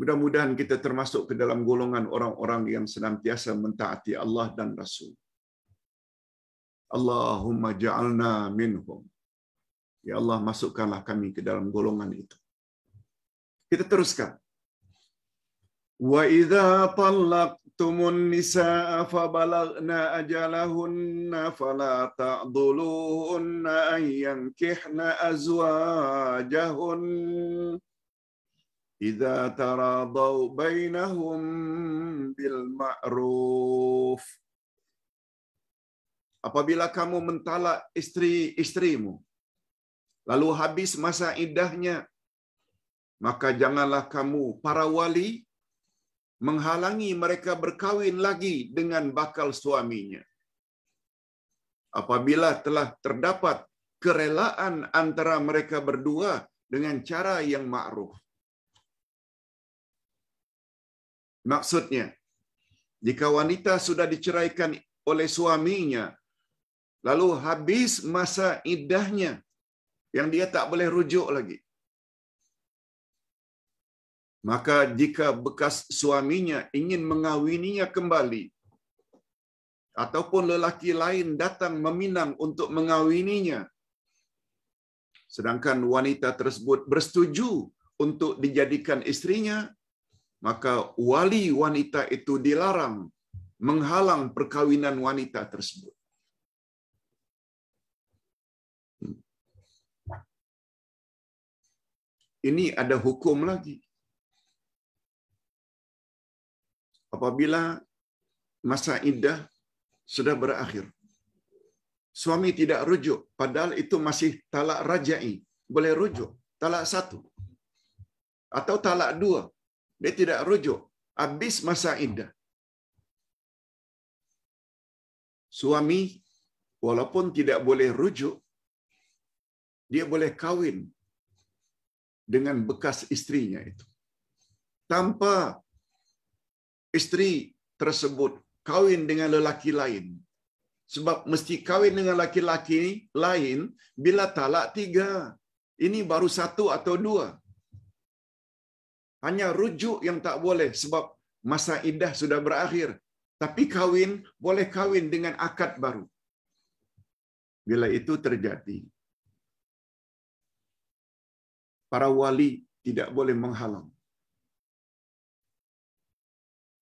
B: Mudah-mudahan kita termasuk ke dalam golongan orang-orang yang senantiasa mentaati Allah dan Rasul. Allahumma ja'alna minhum. Ya Allah, masukkanlah kami ke dalam golongan itu. Kita teruskan. Wa idza talaqtumun nisaa fabalagna ajalahunna fala ta'dhuluhunna an azwajahunna إذا تراضوا بينهم بالمعروف Apabila kamu mentala istri-istrimu, lalu habis masa idahnya, maka janganlah kamu, para wali, menghalangi mereka berkawin lagi dengan bakal suaminya. Apabila telah terdapat kerelaan antara mereka berdua dengan cara yang ma'ruf Maksudnya, jika wanita sudah diceraikan oleh suaminya, lalu habis masa idahnya yang dia tak boleh rujuk lagi. Maka jika bekas suaminya ingin mengawininya kembali, ataupun lelaki lain datang meminang untuk mengawininya, sedangkan wanita tersebut bersetuju untuk dijadikan istrinya, maka wali wanita itu dilarang menghalang perkawinan wanita tersebut. Ini ada hukum lagi. Apabila masa indah sudah berakhir, suami tidak rujuk, padahal itu masih talak rajai, boleh rujuk, talak satu atau talak dua, dia tidak rujuk. Habis masa indah Suami walaupun tidak boleh rujuk, dia boleh kawin dengan bekas istrinya itu. Tanpa istri tersebut kawin dengan lelaki lain. Sebab mesti kawin dengan laki-laki lain bila talak tiga. Ini baru satu atau dua. Hanya rujuk yang tak boleh sebab masa iddah sudah berakhir. Tapi kawin boleh kawin dengan akad baru. Bila itu terjadi, para wali tidak boleh menghalang.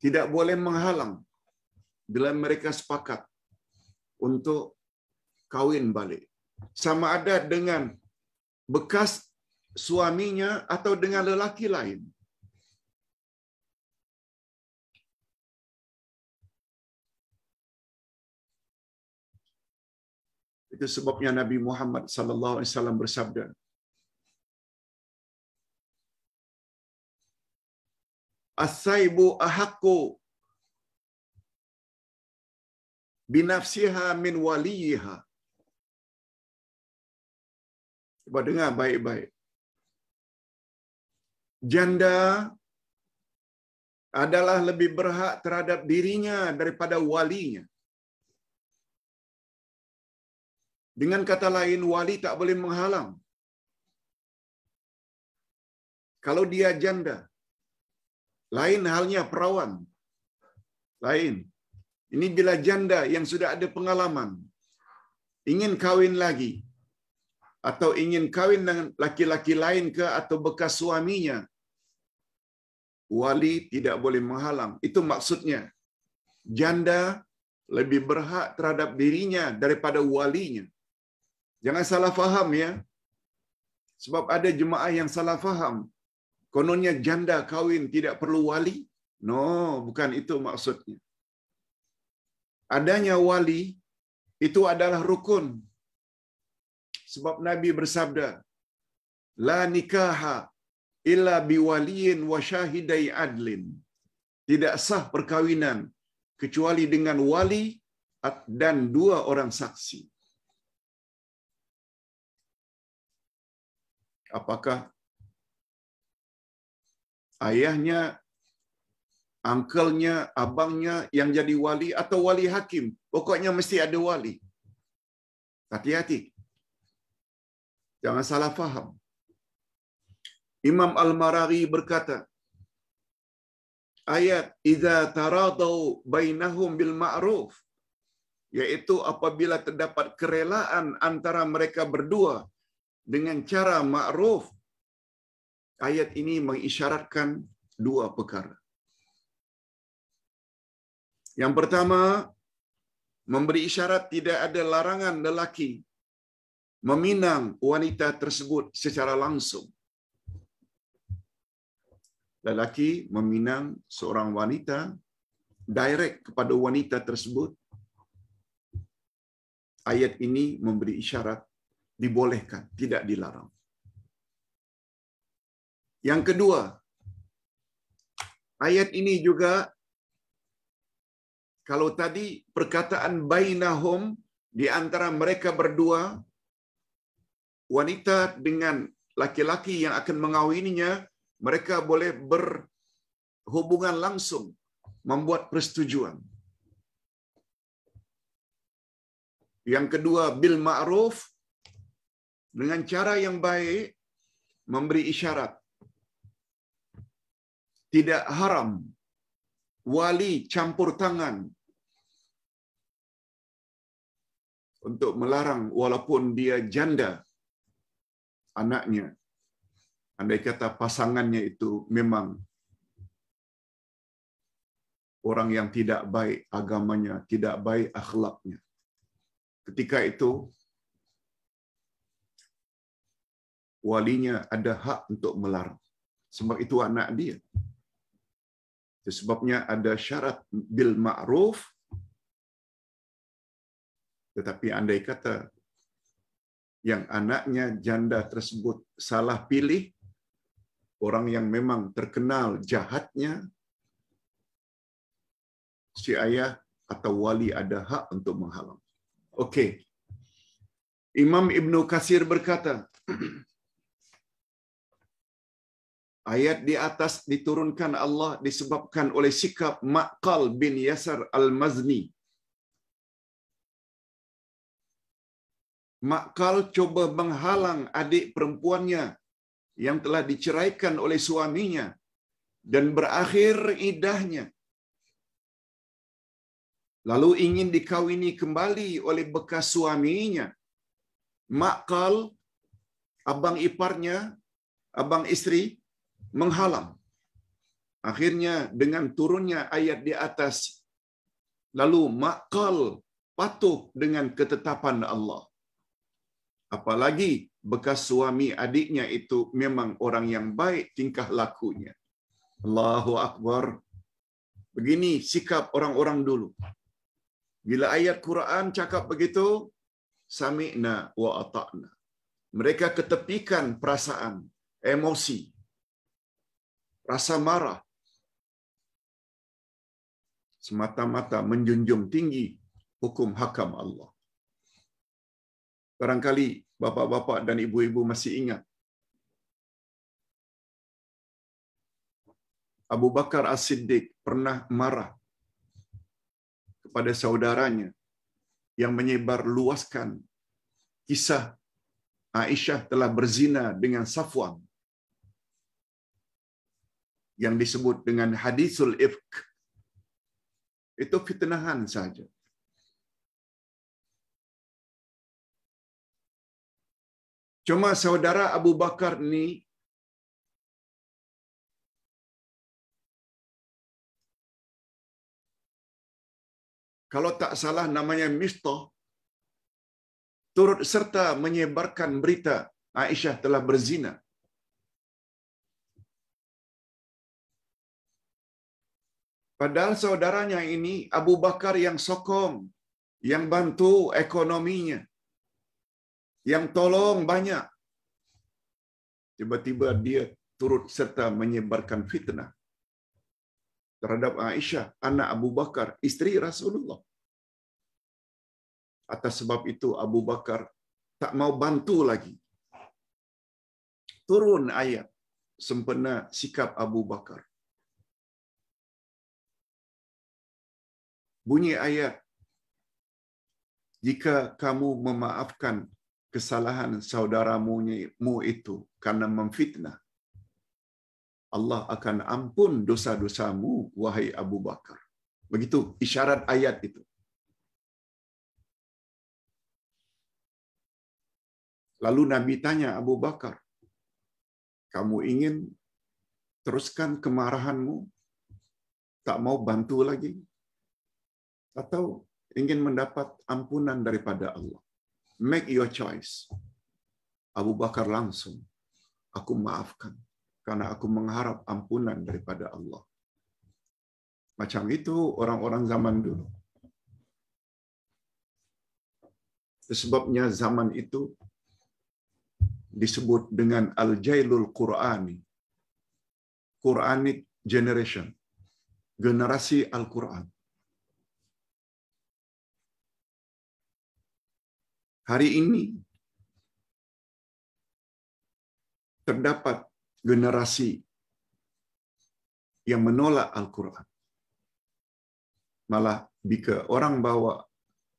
B: Tidak boleh menghalang bila mereka sepakat untuk kawin balik. Sama ada dengan bekas suaminya atau dengan lelaki lain. Itu sebabnya Nabi Muhammad sallallahu alaihi wasallam bersabda, Asaibu saibu ahaqqu
A: binafsiha min waliha. Coba dengar baik-baik.
B: Janda adalah lebih berhak terhadap dirinya daripada walinya. Dengan kata lain, wali tak boleh menghalang. Kalau dia janda, lain halnya perawan. Lain. Ini bila janda yang sudah ada pengalaman, ingin kawin lagi, atau ingin kawin dengan laki-laki lain ke atau bekas suaminya, wali tidak boleh menghalang. Itu maksudnya. Janda lebih berhak terhadap dirinya daripada walinya. Jangan salah faham ya. Sebab ada jemaah yang salah faham. Kononnya janda kawin tidak perlu wali. No, bukan itu maksudnya. Adanya wali itu adalah rukun. Sebab Nabi bersabda, La nikaha illa biwaliyin wa syahidai adlin. Tidak sah perkawinan kecuali dengan wali dan dua orang saksi. apakah ayahnya, angkelnya, abangnya yang jadi wali atau wali hakim. Pokoknya mesti ada wali. Hati-hati. Jangan salah faham. Imam al marari berkata, ayat idza taradau bainahum bil ma'ruf yaitu apabila terdapat kerelaan antara mereka berdua dengan cara makruf ayat ini mengisyaratkan dua perkara yang pertama memberi isyarat tidak ada larangan lelaki meminang wanita tersebut secara langsung lelaki meminang seorang wanita direct kepada wanita tersebut ayat ini memberi isyarat dibolehkan, tidak dilarang. Yang kedua, ayat ini juga kalau tadi perkataan bainahum di antara mereka berdua wanita dengan laki-laki yang akan mengawininya mereka boleh berhubungan langsung membuat persetujuan. Yang kedua bil ma'ruf dengan cara yang baik memberi isyarat. Tidak haram wali campur tangan untuk melarang walaupun dia janda anaknya. Andai kata pasangannya itu memang orang yang tidak baik agamanya, tidak baik akhlaknya. Ketika itu walinya ada hak untuk melarang. Sebab itu anak dia. Ya, sebabnya ada syarat bil ma'ruf. Tetapi andai kata yang anaknya janda tersebut salah pilih, orang yang memang terkenal jahatnya, si ayah atau wali ada hak untuk menghalang. Oke. Imam Ibnu Kasir berkata, *clears throat* Ayat di atas diturunkan Allah disebabkan oleh sikap Maqal bin Yasar al-Mazni. Maqal coba menghalang adik perempuannya yang telah diceraikan oleh suaminya dan berakhir idahnya. Lalu ingin dikawini kembali oleh bekas suaminya. Maqal, abang iparnya, abang istri, menghalang. Akhirnya dengan turunnya ayat di atas, lalu makal patuh dengan ketetapan Allah. Apalagi bekas suami adiknya itu memang orang yang baik tingkah lakunya. Allahu Akbar. Begini sikap orang-orang dulu. Bila ayat Quran cakap begitu, sami'na wa ata'na. Mereka ketepikan perasaan, emosi, rasa marah, semata-mata menjunjung tinggi hukum hakam Allah. Barangkali bapak-bapak dan ibu-ibu masih ingat Abu Bakar As-Siddiq pernah marah kepada saudaranya yang menyebar luaskan kisah Aisyah telah berzina dengan Safwan yang disebut dengan hadisul ifk itu fitnahan saja.
A: Cuma saudara Abu Bakar ini
B: kalau tak salah namanya Misto turut serta menyebarkan berita Aisyah telah berzina. Padahal saudaranya ini Abu Bakar yang sokong, yang bantu ekonominya, yang tolong banyak. Tiba-tiba dia turut serta menyebarkan fitnah terhadap Aisyah, anak Abu Bakar, istri Rasulullah. Atas sebab itu Abu Bakar tak mau bantu lagi. Turun ayat sempena
A: sikap Abu Bakar.
B: Bunyi ayat, jika kamu memaafkan kesalahan saudaramu mu itu karena memfitnah, Allah akan ampun dosa-dosamu, wahai Abu Bakar. Begitu isyarat ayat itu. Lalu Nabi tanya Abu Bakar, kamu ingin teruskan kemarahanmu? Tak mau bantu lagi? atau ingin mendapat ampunan daripada Allah. Make your choice. Abu Bakar langsung, aku maafkan karena aku mengharap ampunan daripada Allah. Macam itu orang-orang zaman dulu. Sebabnya zaman itu disebut dengan Al-Jailul Qur'ani. Quranic Generation. Generasi Al-Quran. hari ini terdapat generasi yang menolak Al-Quran. Malah jika orang bawa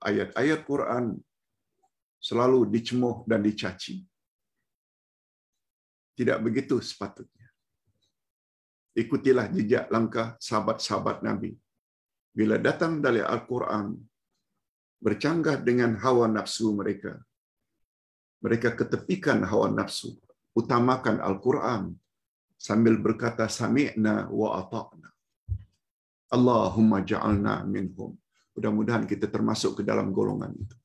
B: ayat-ayat Quran selalu dicemuh dan dicaci. Tidak begitu sepatutnya. Ikutilah jejak langkah sahabat-sahabat Nabi. Bila datang dari Al-Quran, bercanggah dengan hawa nafsu mereka. Mereka ketepikan hawa nafsu, utamakan Al-Quran sambil berkata sami'na wa ata'na. Allahumma ja'alna minhum. Mudah-mudahan kita termasuk ke dalam golongan itu.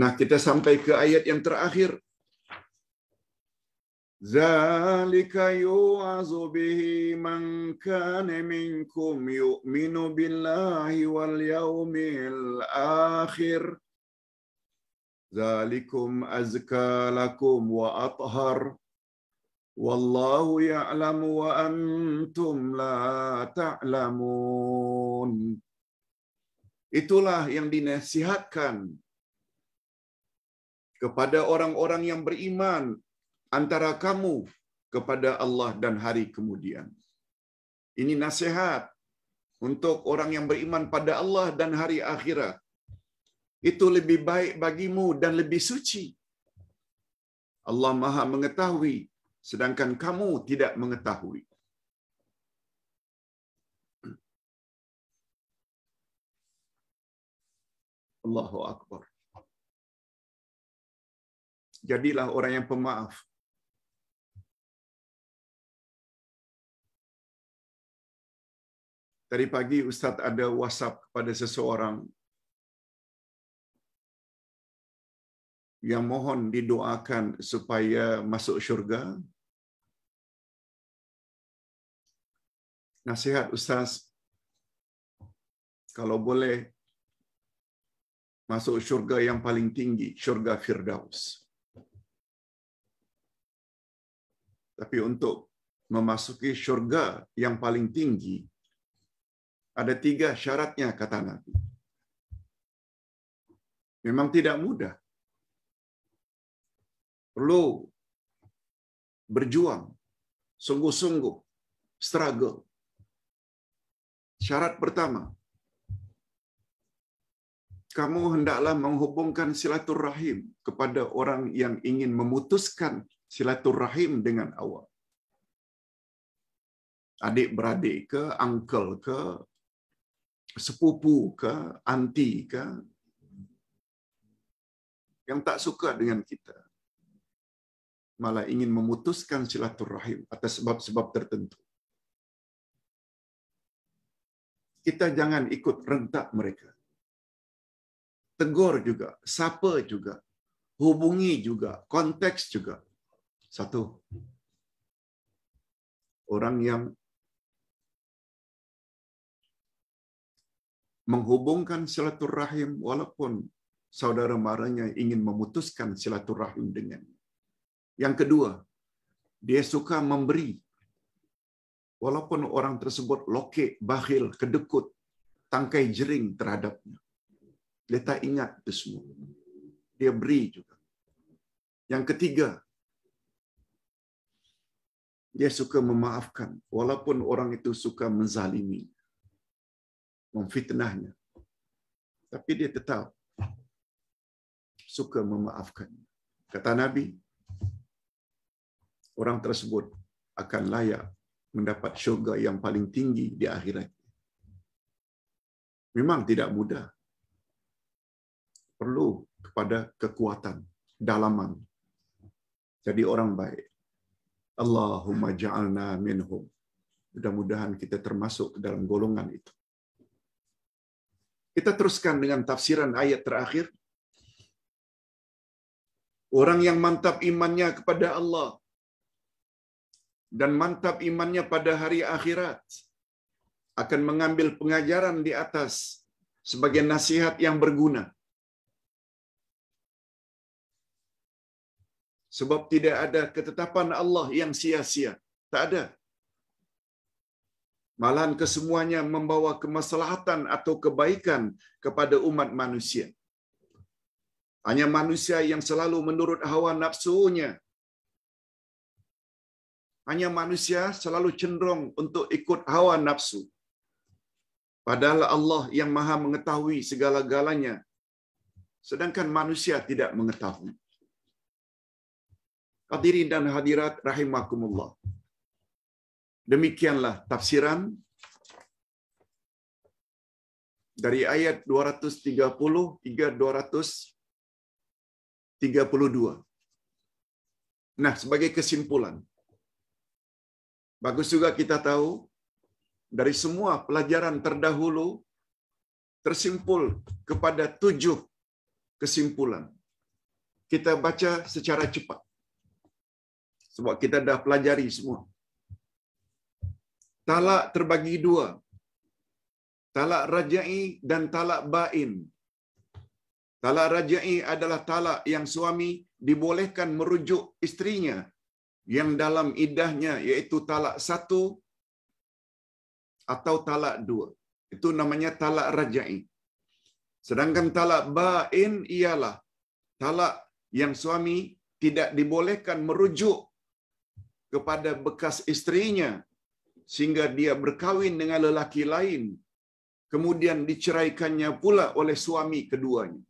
B: Nah, kita sampai ke ayat yang terakhir. ذلك يوعظ به من كان منكم يؤمن بالله واليوم الآخر ذلكم أزكى لكم وأطهر والله يعلم وأنتم لا تعلمون Itulah yang dinasihatkan kepada orang-orang yang beriman antara kamu kepada Allah dan hari kemudian. Ini nasihat untuk orang yang beriman pada Allah dan hari akhirat. Itu lebih baik bagimu dan lebih suci. Allah Maha mengetahui sedangkan kamu tidak mengetahui.
A: Allahu Akbar. Jadilah orang yang pemaaf. Tadi pagi Ustadz ada
B: WhatsApp kepada seseorang yang mohon didoakan supaya masuk surga. Nasihat Ustaz, kalau boleh masuk surga yang paling tinggi, surga Firdaus. Tapi untuk memasuki surga yang paling tinggi, ada tiga syaratnya, kata Nabi. Memang tidak mudah.
A: Perlu berjuang,
B: sungguh-sungguh, struggle. Syarat pertama, kamu hendaklah menghubungkan silaturahim kepada orang yang ingin memutuskan silaturahim dengan awak. Adik beradik ke, uncle ke, sepupu ke anti ke yang tak suka dengan kita, malah ingin memutuskan silaturahim atas sebab-sebab tertentu. Kita jangan ikut rentak mereka. Tegur juga, sapa juga, hubungi juga, konteks juga. Satu, orang yang menghubungkan silaturahim walaupun saudara maranya ingin memutuskan silaturahim dengan Yang kedua, dia suka memberi. Walaupun orang tersebut loke, bakhil, kedekut, tangkai jering terhadapnya. Dia tak ingat itu semua. Dia beri juga. Yang ketiga, dia suka memaafkan. Walaupun orang itu suka menzalimi. memfitnahnya. Tapi dia tetap suka memaafkan. Kata Nabi, orang tersebut akan layak mendapat syurga yang paling tinggi di akhirat. Memang tidak mudah. Perlu kepada kekuatan, dalaman. Jadi orang baik. Allahumma ja'alna minhum. Mudah-mudahan kita termasuk ke dalam golongan itu. Kita teruskan dengan tafsiran ayat terakhir. Orang yang mantap imannya kepada Allah dan mantap imannya pada hari akhirat akan mengambil pengajaran di atas sebagai nasihat yang berguna. Sebab tidak ada ketetapan Allah yang sia-sia. Tak ada. malahan kesemuanya membawa kemaslahatan atau kebaikan kepada umat manusia. Hanya manusia yang selalu menurut hawa nafsunya. Hanya manusia selalu cenderung untuk ikut hawa nafsu. Padahal Allah yang maha mengetahui segala-galanya. Sedangkan manusia tidak mengetahui. Hadirin dan hadirat rahimakumullah. Demikianlah tafsiran dari ayat 230 hingga 232. Nah, sebagai kesimpulan, bagus juga kita tahu dari semua pelajaran terdahulu tersimpul kepada tujuh kesimpulan. Kita baca secara cepat. Sebab kita dah pelajari semua. talak terbagi dua. Talak raja'i dan talak bain. Talak raja'i adalah talak yang suami dibolehkan merujuk istrinya yang dalam idahnya iaitu talak satu atau talak dua. Itu namanya talak raja'i. Sedangkan talak bain ialah talak yang suami tidak dibolehkan merujuk kepada bekas istrinya sehingga dia berkawin dengan lelaki lain kemudian diceraikannya pula oleh suami keduanya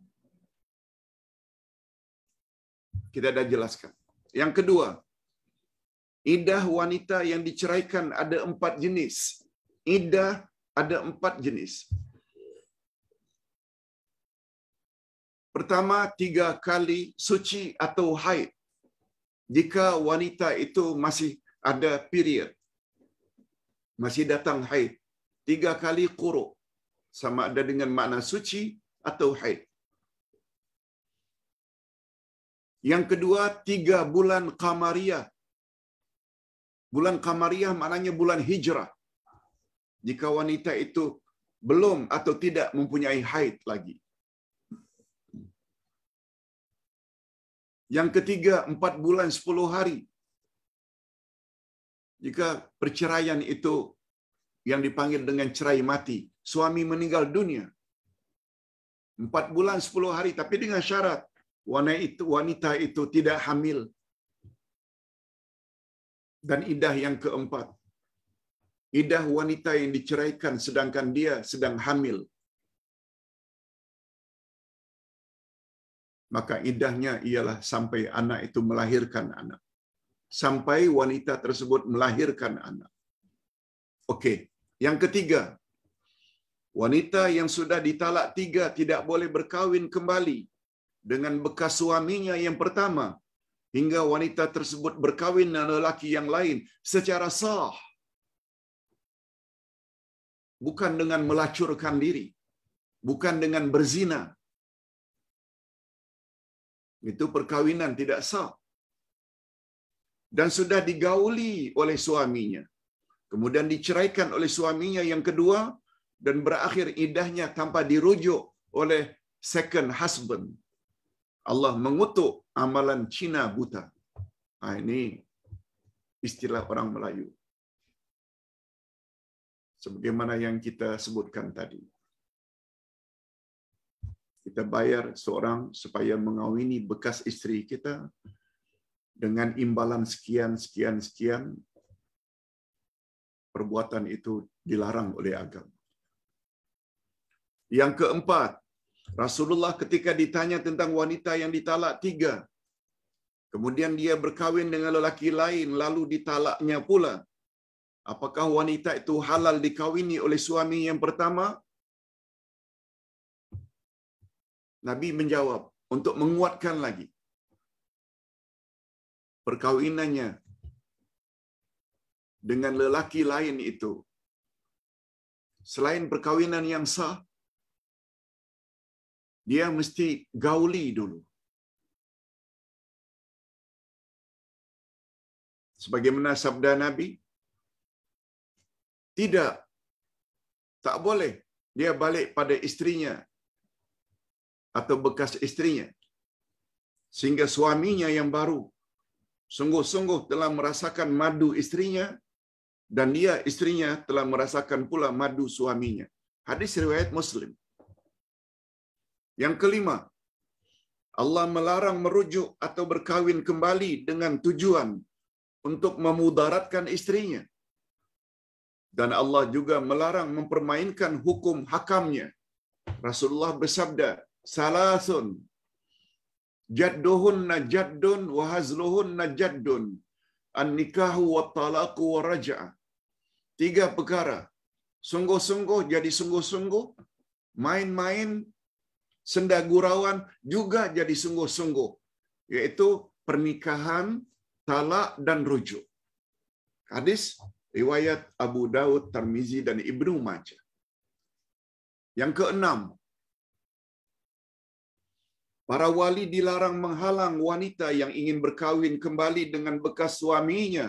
B: kita dah jelaskan yang kedua idah wanita yang diceraikan ada empat jenis idah ada empat jenis Pertama, tiga kali suci atau haid. Jika wanita itu masih ada period masih datang haid. Tiga kali kuruk. sama ada dengan makna suci atau haid. Yang kedua, tiga bulan kamariah. Bulan kamariah maknanya bulan hijrah. Jika wanita itu belum atau tidak mempunyai haid lagi. Yang ketiga, empat bulan sepuluh hari jika perceraian itu yang dipanggil dengan cerai mati, suami meninggal dunia. Empat bulan sepuluh hari, tapi dengan syarat wanita itu, tidak hamil. Dan idah yang keempat, idah wanita yang diceraikan sedangkan dia sedang hamil. Maka idahnya ialah sampai anak itu melahirkan anak sampai wanita tersebut melahirkan anak. Oke, Yang ketiga, wanita yang sudah ditalak tiga tidak boleh berkahwin kembali dengan bekas suaminya yang pertama hingga wanita tersebut berkahwin dengan lelaki yang lain secara sah. Bukan dengan melacurkan diri, bukan dengan berzina. Itu perkawinan tidak sah dan sudah digauli oleh suaminya. Kemudian diceraikan oleh suaminya yang kedua dan berakhir idahnya tanpa dirujuk oleh second husband. Allah mengutuk amalan Cina buta. Nah, ini istilah orang Melayu. Sebagaimana yang kita sebutkan tadi. Kita bayar seorang supaya mengawini bekas istri kita dengan imbalan sekian, sekian, sekian, perbuatan itu dilarang oleh agama. Yang keempat, Rasulullah ketika ditanya tentang wanita yang ditalak tiga, kemudian dia berkawin dengan lelaki lain, lalu ditalaknya pula. Apakah wanita itu halal dikawini oleh suami yang pertama? Nabi menjawab untuk menguatkan lagi perkawinannya dengan lelaki lain itu selain perkawinan yang sah dia mesti gauli dulu
A: sebagaimana sabda Nabi
B: tidak tak boleh dia balik pada istrinya atau bekas istrinya sehingga suaminya yang baru sungguh-sungguh telah merasakan madu istrinya dan dia istrinya telah merasakan pula madu suaminya. Hadis riwayat Muslim. Yang kelima, Allah melarang merujuk atau berkawin kembali dengan tujuan untuk memudaratkan istrinya. Dan Allah juga melarang mempermainkan hukum hakamnya. Rasulullah bersabda, Salasun jadduhunna najaddun wa hazluhun najaddun an-nikahu wa talaqu wa raja'ah tiga perkara sungguh-sungguh jadi sungguh-sungguh main-main senda gurauan juga jadi sungguh-sungguh yaitu pernikahan talak dan rujuk hadis riwayat Abu Daud, Tirmizi dan Ibnu Majah yang keenam Para wali dilarang menghalang wanita yang ingin berkawin kembali dengan bekas suaminya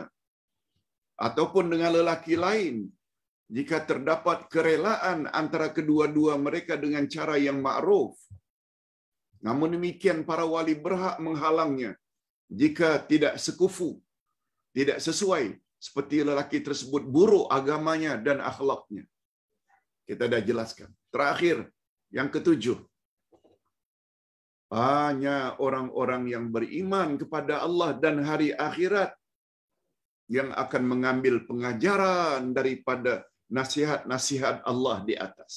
B: ataupun dengan lelaki lain jika terdapat kerelaan antara kedua-dua mereka dengan cara yang ma'ruf. Namun demikian para wali berhak menghalangnya jika tidak sekufu, tidak sesuai seperti lelaki tersebut buruk agamanya dan akhlaknya. Kita dah jelaskan. Terakhir, yang ketujuh, Hanya orang-orang yang beriman kepada Allah dan hari akhirat yang akan mengambil pengajaran daripada nasihat-nasihat Allah di atas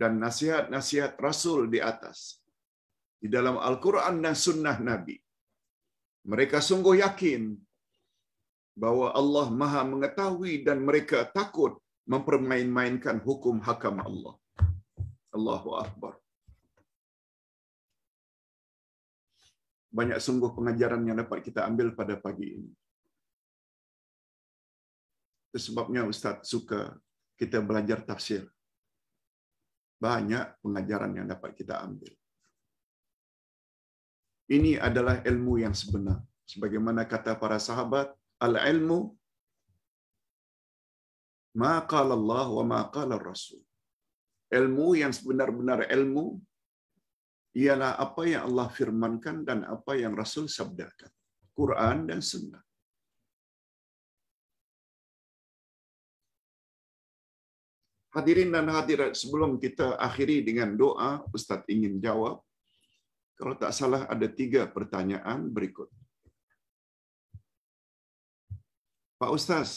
B: dan nasihat-nasihat Rasul di atas di dalam Al-Quran dan Sunnah Nabi. Mereka sungguh yakin bahwa Allah Maha mengetahui dan mereka takut mempermain-mainkan hukum hakam Allah. Allahu Akbar. Banyak sungguh pengajaran yang dapat kita ambil pada pagi ini. Itu sebabnya Ustaz suka kita belajar tafsir. Banyak pengajaran yang dapat kita ambil. Ini adalah ilmu yang sebenar. Sebagaimana kata para sahabat, al-ilmu ma qala Allah wa ma qala Rasul. Ilmu yang sebenar-benar ilmu ialah apa yang Allah firmankan dan apa yang Rasul sabdakan. Quran dan Sunnah. Hadirin dan hadirat, sebelum kita akhiri dengan doa, Ustadz ingin jawab. Kalau tak salah ada tiga pertanyaan berikut. Pak Ustaz,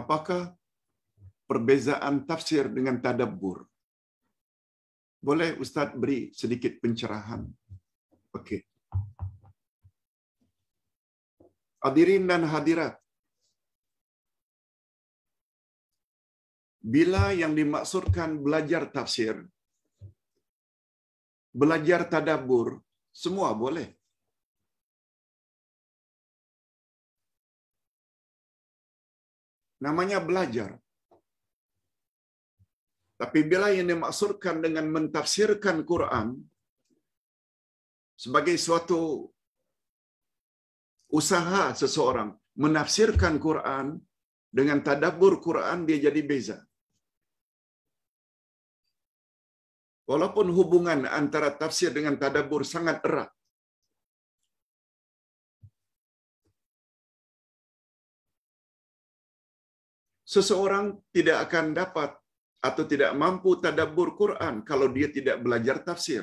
B: apakah perbezaan tafsir dengan tadabbur boleh Ustadz beri sedikit pencerahan? Oke. Hadirin dan hadirat. Bila yang dimaksudkan belajar tafsir, belajar tadabur, semua boleh. Namanya belajar. Tapi bila yang dimaksudkan dengan mentafsirkan Quran sebagai suatu usaha seseorang menafsirkan Quran dengan tadabur Quran dia jadi beza. Walaupun hubungan antara
A: tafsir dengan tadabur sangat erat.
B: Seseorang tidak akan dapat atau tidak mampu tadabur Quran kalau dia tidak belajar tafsir.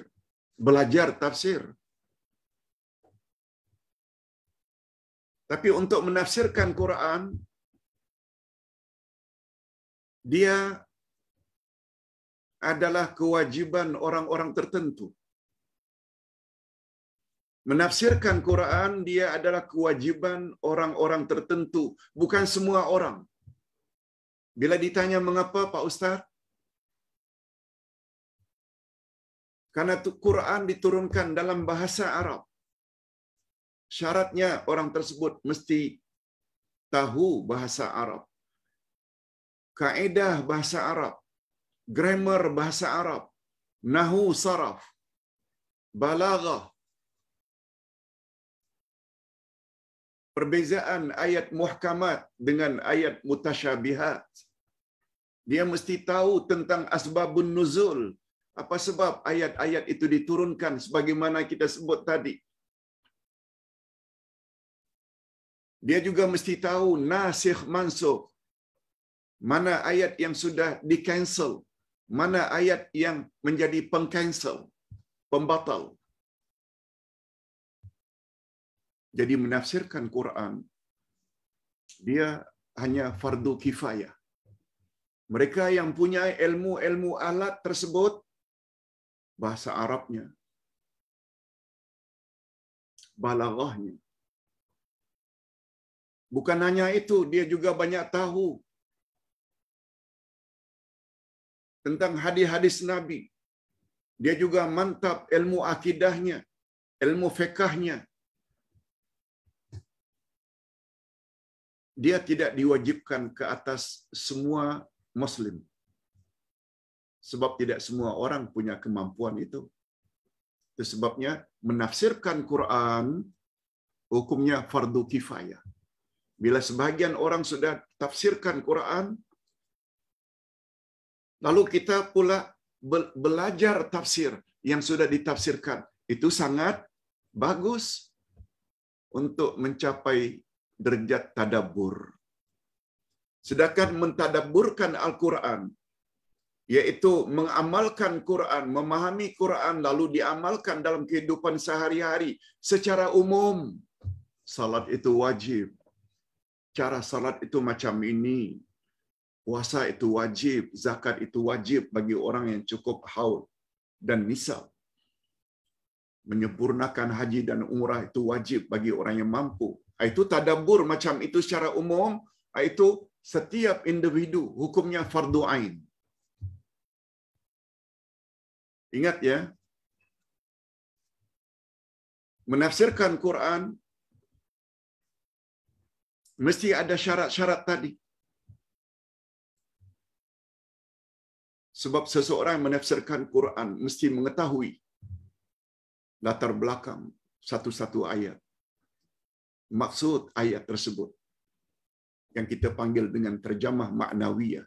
B: Belajar tafsir. Tapi untuk menafsirkan Quran, dia adalah kewajiban orang-orang tertentu. Menafsirkan Quran dia adalah kewajiban orang-orang tertentu, bukan semua orang. Bila ditanya mengapa Pak Ustaz, Karena itu Quran diturunkan dalam bahasa Arab. Syaratnya orang tersebut mesti tahu bahasa Arab. Kaedah bahasa Arab. Grammar bahasa Arab. Nahu saraf. Balaghah. Perbezaan ayat muhkamat dengan ayat mutasyabihat. Dia mesti tahu tentang asbabun nuzul. Apa sebab ayat-ayat itu diturunkan sebagaimana kita sebut tadi? Dia juga mesti tahu nasikh mansuh. Mana ayat yang sudah di-cancel, mana ayat yang menjadi pengcancel, pembatal. Jadi menafsirkan Quran dia hanya fardu kifayah. Mereka yang punya ilmu-ilmu alat tersebut bahasa Arabnya, balaghahnya. Bukan hanya itu, dia juga banyak tahu tentang hadis-hadis Nabi. Dia juga mantap ilmu akidahnya, ilmu fikahnya. Dia tidak diwajibkan ke atas semua muslim. Sebab tidak semua orang punya kemampuan itu. Itu sebabnya menafsirkan Quran hukumnya fardu kifayah. Bila sebagian orang sudah tafsirkan Quran, lalu kita pula belajar tafsir yang sudah ditafsirkan. Itu sangat bagus untuk mencapai derajat tadabur. Sedangkan mentadaburkan Al-Quran yaitu mengamalkan Quran, memahami Quran lalu diamalkan dalam kehidupan sehari-hari secara umum. Salat itu wajib. Cara salat itu macam ini. Puasa itu wajib, zakat itu wajib bagi orang yang cukup haul dan nisab. Menyempurnakan haji dan umrah itu wajib bagi orang yang mampu. Ah, itu tadabur macam itu secara umum, ah, itu setiap individu hukumnya fardu ain Ingat ya,
A: menafsirkan Quran
B: mesti ada syarat-syarat tadi. Sebab seseorang menafsirkan Quran mesti mengetahui latar belakang satu-satu ayat. Maksud ayat tersebut yang kita panggil dengan terjemah maknawiyah.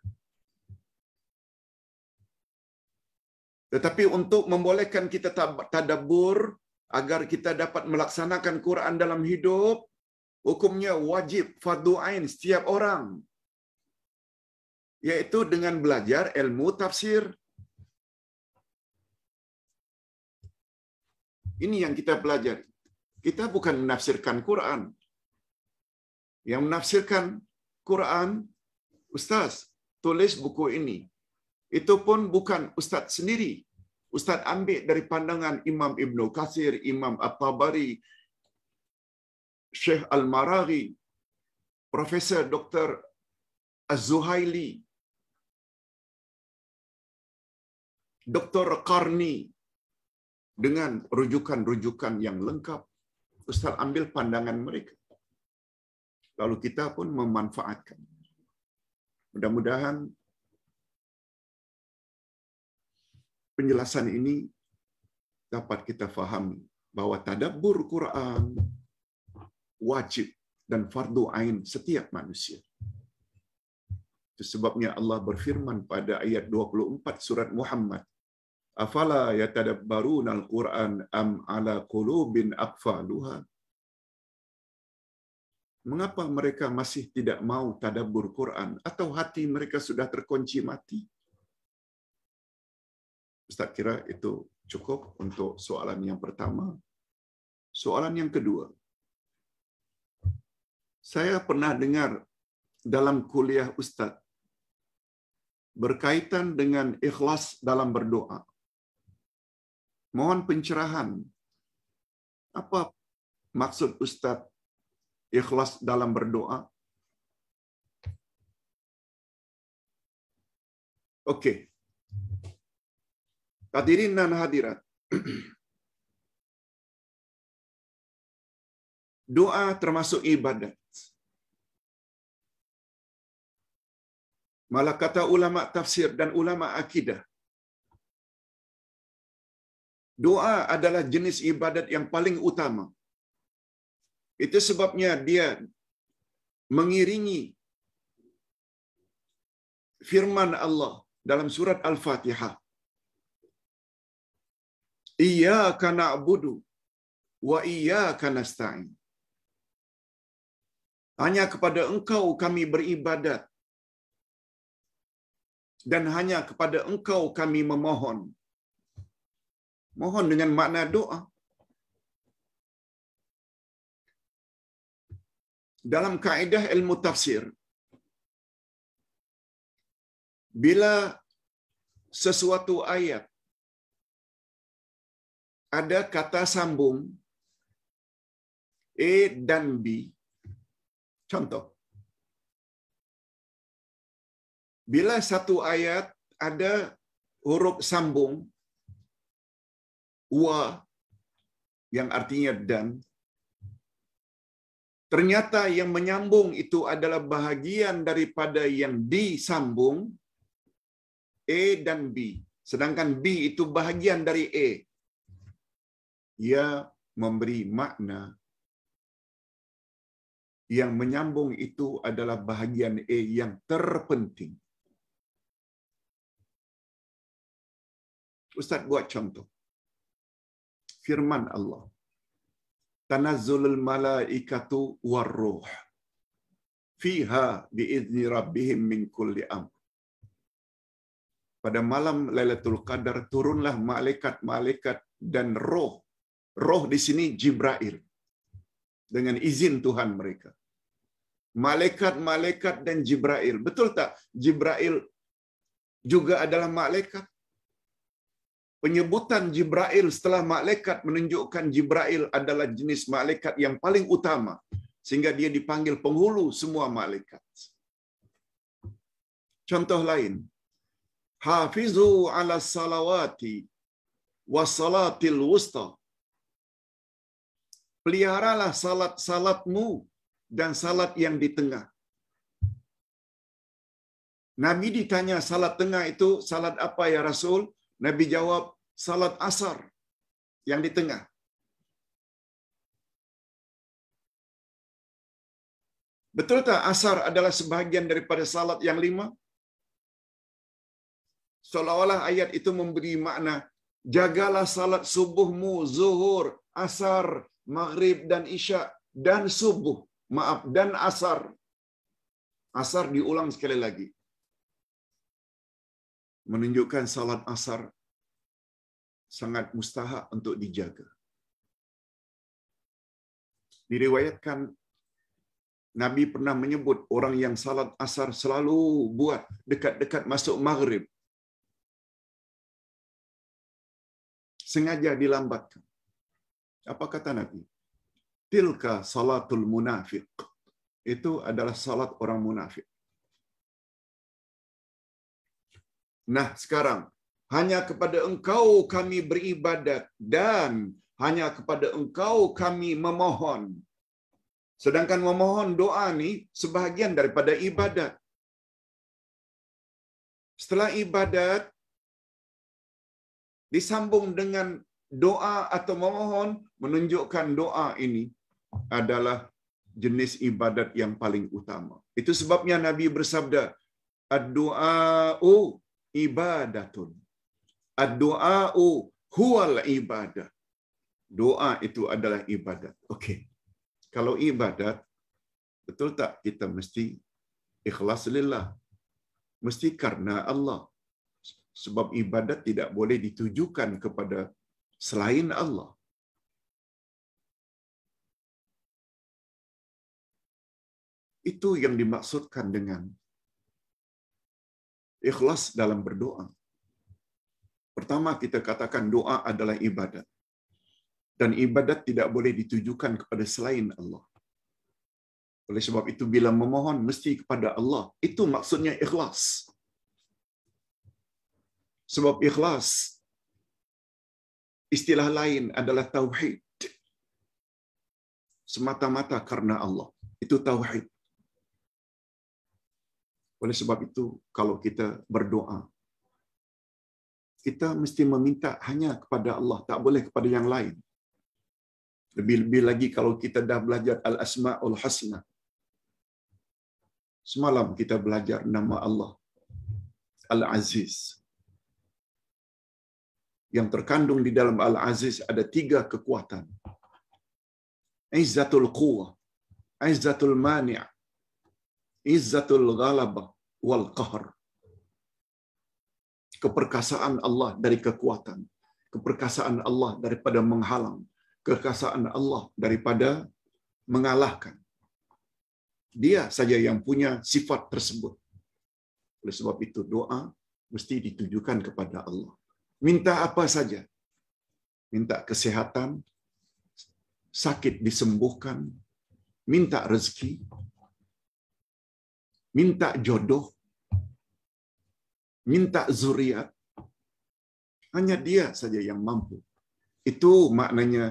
B: Tetapi untuk membolehkan kita tadabur agar kita dapat melaksanakan Quran dalam hidup, hukumnya wajib fardu ain setiap orang. Yaitu dengan belajar ilmu tafsir. Ini yang kita pelajari. Kita bukan menafsirkan Quran. Yang menafsirkan Quran, Ustaz, tulis buku ini. Itu pun bukan ustaz sendiri. Ustaz ambil dari pandangan Imam Ibn Katsir, Imam At-Tabari, Syekh Al-Maraghi, Profesor Dr. Az-Zuhaili, Dr. Karni dengan rujukan-rujukan yang lengkap. Ustaz ambil pandangan mereka. Lalu kita pun memanfaatkan. Mudah-mudahan penjelasan ini dapat kita fahami bahwa tadabbur Quran wajib dan fardu ain setiap manusia. Itu sebabnya Allah berfirman pada ayat 24 surat Muhammad, "Afala yatadabbarunal quran am ala qulubin aqfaluha?" Mengapa mereka masih tidak mau tadabbur Quran atau hati mereka sudah terkunci mati? Ustaz kira itu cukup untuk soalan yang pertama. Soalan yang kedua. Saya pernah dengar dalam kuliah Ustaz berkaitan dengan ikhlas dalam berdoa. Mohon pencerahan. Apa maksud Ustaz ikhlas dalam berdoa? Oke, okay. Hadirin dan hadirat. *clears throat*
A: Doa termasuk ibadat. Malah kata ulama
B: tafsir dan ulama akidah. Doa adalah jenis ibadat yang paling utama. Itu sebabnya dia mengiringi firman Allah dalam surat Al-Fatihah. Iyyaka na'budu wa iyyaka nasta'in. Hanya kepada engkau kami beribadat dan hanya kepada engkau kami memohon. Mohon dengan
A: makna doa. Dalam kaedah ilmu tafsir,
B: bila sesuatu ayat ada kata sambung E dan B.
A: Contoh. Bila satu
B: ayat ada huruf sambung wa yang artinya dan ternyata yang menyambung itu adalah bahagian daripada yang disambung A dan B. Sedangkan B itu bahagian dari A ia memberi makna yang menyambung itu adalah bahagian E yang terpenting. Ustaz buat contoh. Firman Allah. Tanazzulul malaikatu warruh. Fiha biizni rabbihim min kulli amr. Pada malam Lailatul Qadar turunlah malaikat-malaikat dan roh Roh di sini Jibrail. Dengan izin Tuhan mereka. Malaikat-malaikat dan Jibrail. Betul tak? Jibrail juga adalah malaikat. Penyebutan Jibrail setelah malaikat menunjukkan Jibrail adalah jenis malaikat yang paling utama. Sehingga dia dipanggil penghulu semua malaikat. Contoh lain. Hafizu ala salawati wa salatil wusta peliharalah salat-salatmu dan salat yang di tengah. Nabi ditanya salat tengah itu salat apa ya Rasul? Nabi jawab salat asar yang di tengah. Betul tak asar adalah sebahagian daripada salat yang lima? Seolah-olah ayat itu memberi makna jagalah salat subuhmu, zuhur, asar, maghrib dan isya dan subuh, maaf dan asar. Asar diulang sekali lagi. Menunjukkan salat asar sangat mustahak untuk dijaga. Diriwayatkan Nabi pernah menyebut orang yang salat asar selalu buat dekat-dekat masuk maghrib. Sengaja dilambatkan. Apa kata Nabi? Tilka salatul munafiq. Itu adalah salat orang munafik. Nah, sekarang hanya kepada engkau kami beribadat dan hanya kepada engkau kami memohon. Sedangkan memohon doa ini sebahagian daripada ibadat. Setelah ibadat disambung dengan doa atau memohon menunjukkan doa ini adalah jenis ibadat yang paling utama. Itu sebabnya Nabi bersabda, "Ad-du'a'u ibadatun." Ad-du'a'u huwal ibadah. Doa itu adalah ibadat. Oke. Okay. Kalau ibadat, betul tak kita mesti ikhlas lillah. Mesti karena Allah. Sebab ibadat tidak boleh ditujukan kepada selain Allah. Itu yang dimaksudkan dengan ikhlas dalam berdoa. Pertama kita katakan doa adalah ibadat. Dan ibadat tidak boleh ditujukan kepada selain Allah. Oleh sebab itu bila memohon mesti kepada Allah. Itu maksudnya ikhlas. Sebab ikhlas istilah lain adalah tauhid. Semata-mata karena Allah. Itu tauhid. Oleh sebab itu, kalau kita berdoa, kita mesti meminta hanya kepada Allah, tak boleh kepada yang lain. Lebih-lebih lagi kalau kita dah belajar Al-Asma'ul Hasna. Semalam kita belajar nama Allah. Al-Aziz, yang terkandung di dalam Al-Aziz ada tiga kekuatan. Izzatul quwa, izzatul mani', izzatul Ghalaba wal qahr. Keperkasaan Allah dari kekuatan, keperkasaan Allah daripada menghalang, keperkasaan Allah daripada mengalahkan. Dia saja yang punya sifat tersebut. Oleh sebab itu doa mesti ditujukan kepada Allah. Minta apa saja. Minta kesehatan, sakit disembuhkan, minta rezeki, minta jodoh, minta zuriat. Hanya dia saja yang mampu. Itu maknanya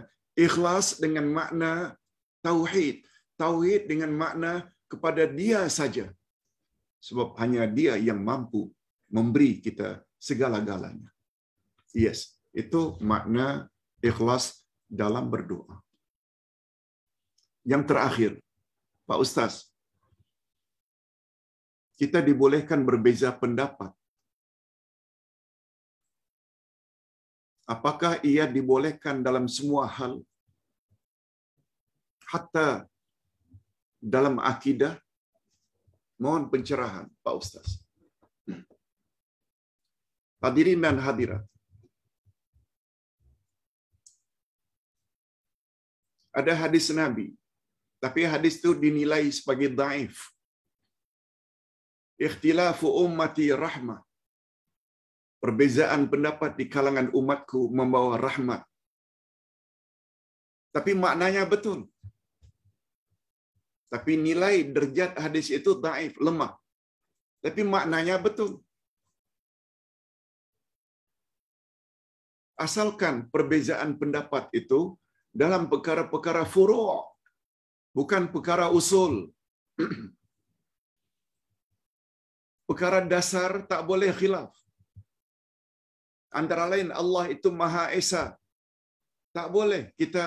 B: ikhlas dengan makna tauhid. Tauhid dengan makna kepada dia saja. Sebab hanya dia yang mampu memberi kita segala-galanya. Yes, itu makna ikhlas dalam berdoa. Yang terakhir, Pak Ustaz, kita dibolehkan berbeza pendapat.
A: Apakah ia dibolehkan
B: dalam semua hal? Hatta dalam akidah? Mohon pencerahan, Pak Ustaz. Hadirin dan hadirat, Ada hadis Nabi, tapi hadis itu dinilai sebagai daif. Ikhtilafu ummati rahmah. Perbezaan pendapat di kalangan umatku membawa rahmat. Tapi maknanya betul. Tapi nilai derajat hadis itu daif, lemah. Tapi maknanya betul. Asalkan perbezaan pendapat itu dalam perkara-perkara furu' bukan perkara usul. *clears throat* perkara dasar tak boleh khilaf. Antara lain Allah itu Maha Esa. Tak boleh kita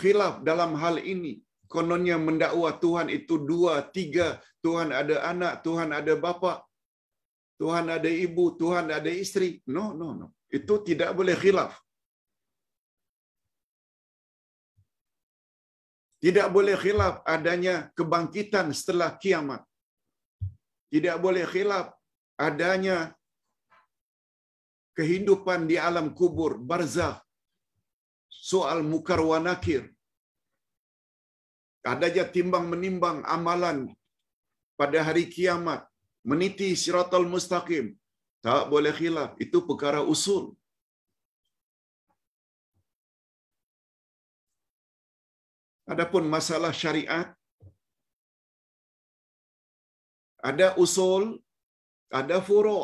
B: khilaf dalam hal ini. Kononnya mendakwa Tuhan itu dua, tiga. Tuhan ada anak, Tuhan ada bapa, Tuhan ada ibu, Tuhan ada istri. No, no, no. Itu tidak boleh khilaf. Tidak boleh khilaf adanya kebangkitan setelah kiamat. Tidak boleh khilaf adanya kehidupan di alam kubur, barzah, soal mukar wa nakir. Adanya timbang menimbang amalan pada hari kiamat, meniti siratal mustaqim. Tak boleh khilaf, itu perkara usul. Adapun masalah
A: syariat ada usul,
B: ada furu.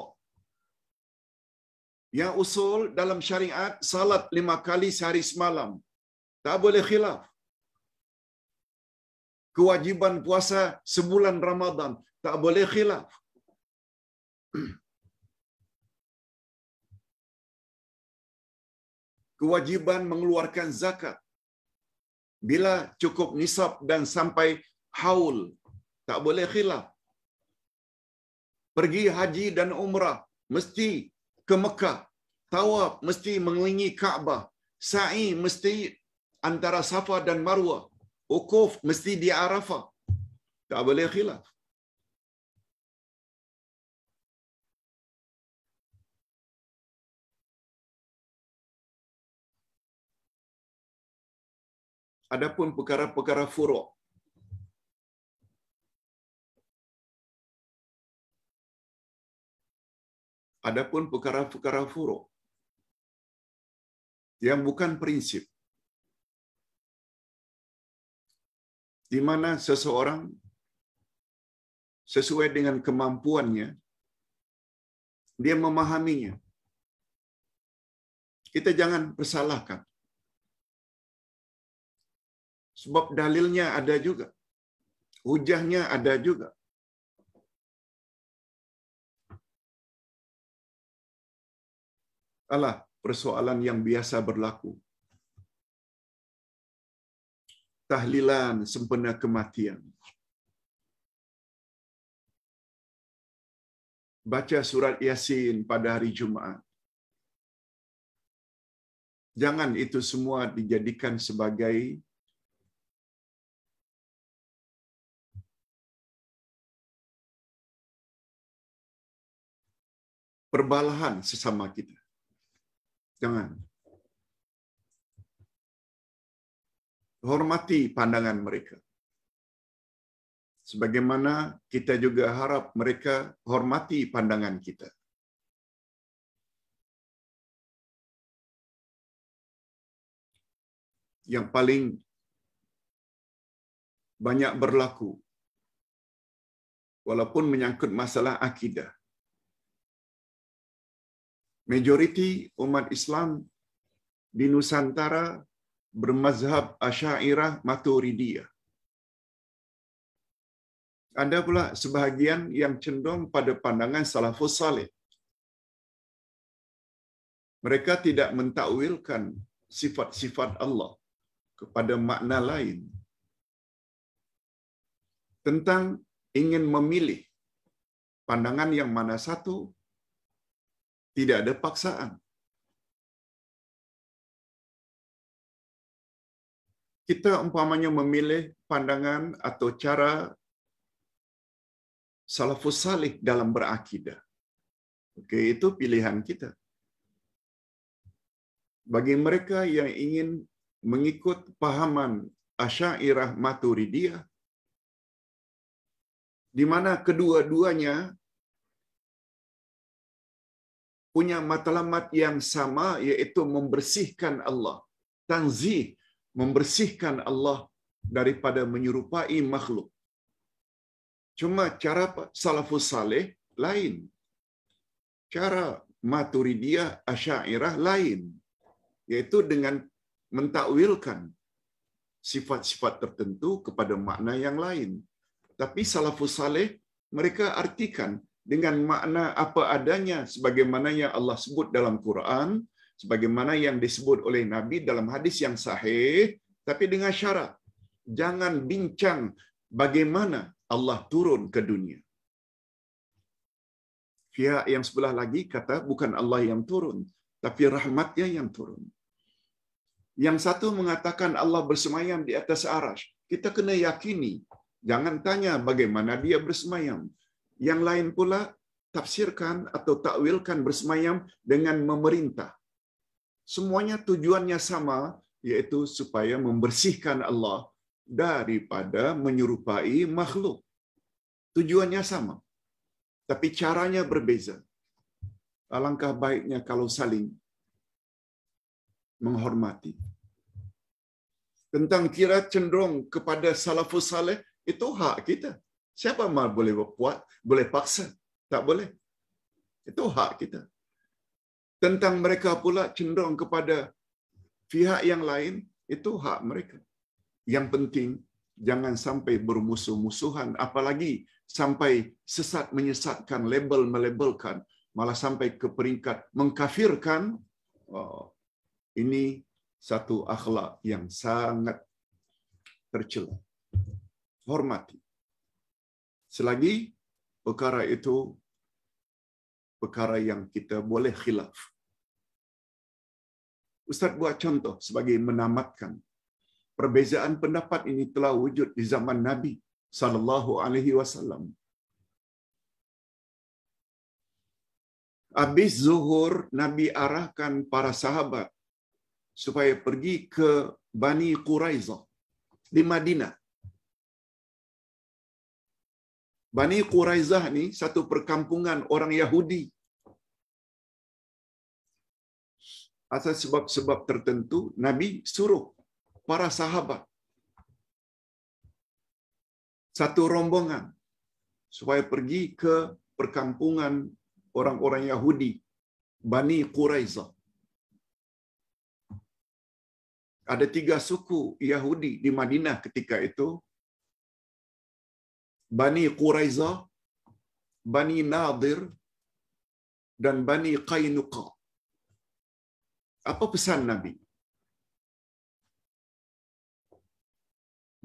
B: Yang usul dalam syariat salat lima kali sehari semalam. Tak boleh khilaf. Kewajiban puasa sebulan Ramadan tak boleh khilaf. Kewajiban mengeluarkan zakat bila cukup nisab dan sampai haul tak boleh khilaf pergi haji dan umrah mesti ke Mekah tawaf mesti mengelilingi Kaabah sa'i mesti antara Safa dan Marwah ukuf mesti di Arafah tak boleh khilaf
A: Adapun perkara-perkara furuk Adapun perkara-perkara furuk yang bukan prinsip
B: di mana seseorang sesuai dengan kemampuannya dia memahaminya. Kita
A: jangan persalahkan. Sebab dalilnya ada juga. Hujahnya ada juga. Alah, persoalan yang biasa berlaku. Tahlilan sempena kematian.
B: Baca surat Yasin pada hari Jumaat. Jangan itu semua dijadikan sebagai
A: perbalahan sesama kita. Jangan.
B: Hormati pandangan mereka. Sebagaimana kita juga harap mereka hormati
A: pandangan kita. Yang paling
B: banyak berlaku, walaupun menyangkut masalah akidah, majority umat Islam di Nusantara bermazhab Asyairah Maturidiyah. Ada pula sebahagian yang cenderung pada pandangan salafus salih. Mereka tidak mentakwilkan sifat-sifat Allah kepada makna lain. Tentang ingin memilih pandangan yang mana satu tidak ada paksaan.
A: Kita umpamanya memilih
B: pandangan atau cara salafus salih dalam berakidah. Oke, itu pilihan kita. Bagi mereka yang ingin mengikut pahaman Asyairah Maturidiyah, di mana kedua-duanya punya matlamat yang sama iaitu membersihkan Allah. Tanzih membersihkan Allah daripada menyerupai makhluk. Cuma cara salafus saleh lain. Cara Maturidiyah Asy'ariyah lain yaitu dengan mentakwilkan sifat-sifat tertentu kepada makna yang lain. Tapi salafus saleh mereka artikan dengan makna apa adanya sebagaimana yang Allah sebut dalam Quran, sebagaimana yang disebut oleh Nabi dalam hadis yang sahih, tapi dengan syarat jangan bincang bagaimana Allah turun ke dunia. Pihak yang sebelah lagi kata bukan Allah yang turun, tapi rahmatnya yang turun. Yang satu mengatakan Allah bersemayam di atas arash. Kita kena yakini. Jangan tanya bagaimana dia bersemayam. Yang lain pula tafsirkan atau takwilkan bersemayam dengan memerintah. Semuanya tujuannya sama, yaitu supaya membersihkan Allah daripada menyerupai makhluk. Tujuannya sama, tapi caranya berbeza. Alangkah baiknya kalau saling menghormati. Tentang kira cenderung kepada salafus saleh, itu hak kita. Siapa mal boleh buat, boleh paksa? Tak boleh. Itu hak kita. Tentang mereka pula cenderung kepada pihak yang lain, itu hak mereka. Yang penting, jangan sampai bermusuh-musuhan, apalagi sampai sesat menyesatkan, label-melabelkan, malah sampai ke peringkat mengkafirkan, oh, ini satu akhlak yang sangat tercela. Hormati selagi perkara itu perkara yang kita boleh khilaf. Ustaz buat contoh sebagai menamatkan perbezaan pendapat ini telah wujud di zaman Nabi sallallahu alaihi wasallam. Habis zuhur Nabi arahkan para sahabat supaya pergi ke Bani Quraizah di Madinah. Bani Quraizah ni satu perkampungan orang Yahudi. Atas sebab-sebab tertentu, Nabi suruh para sahabat satu rombongan supaya pergi ke perkampungan orang-orang Yahudi Bani Quraizah. Ada tiga suku Yahudi di Madinah ketika itu, Bani Quraiza, Bani Nadir, dan Bani Qainuqa. Apa pesan Nabi?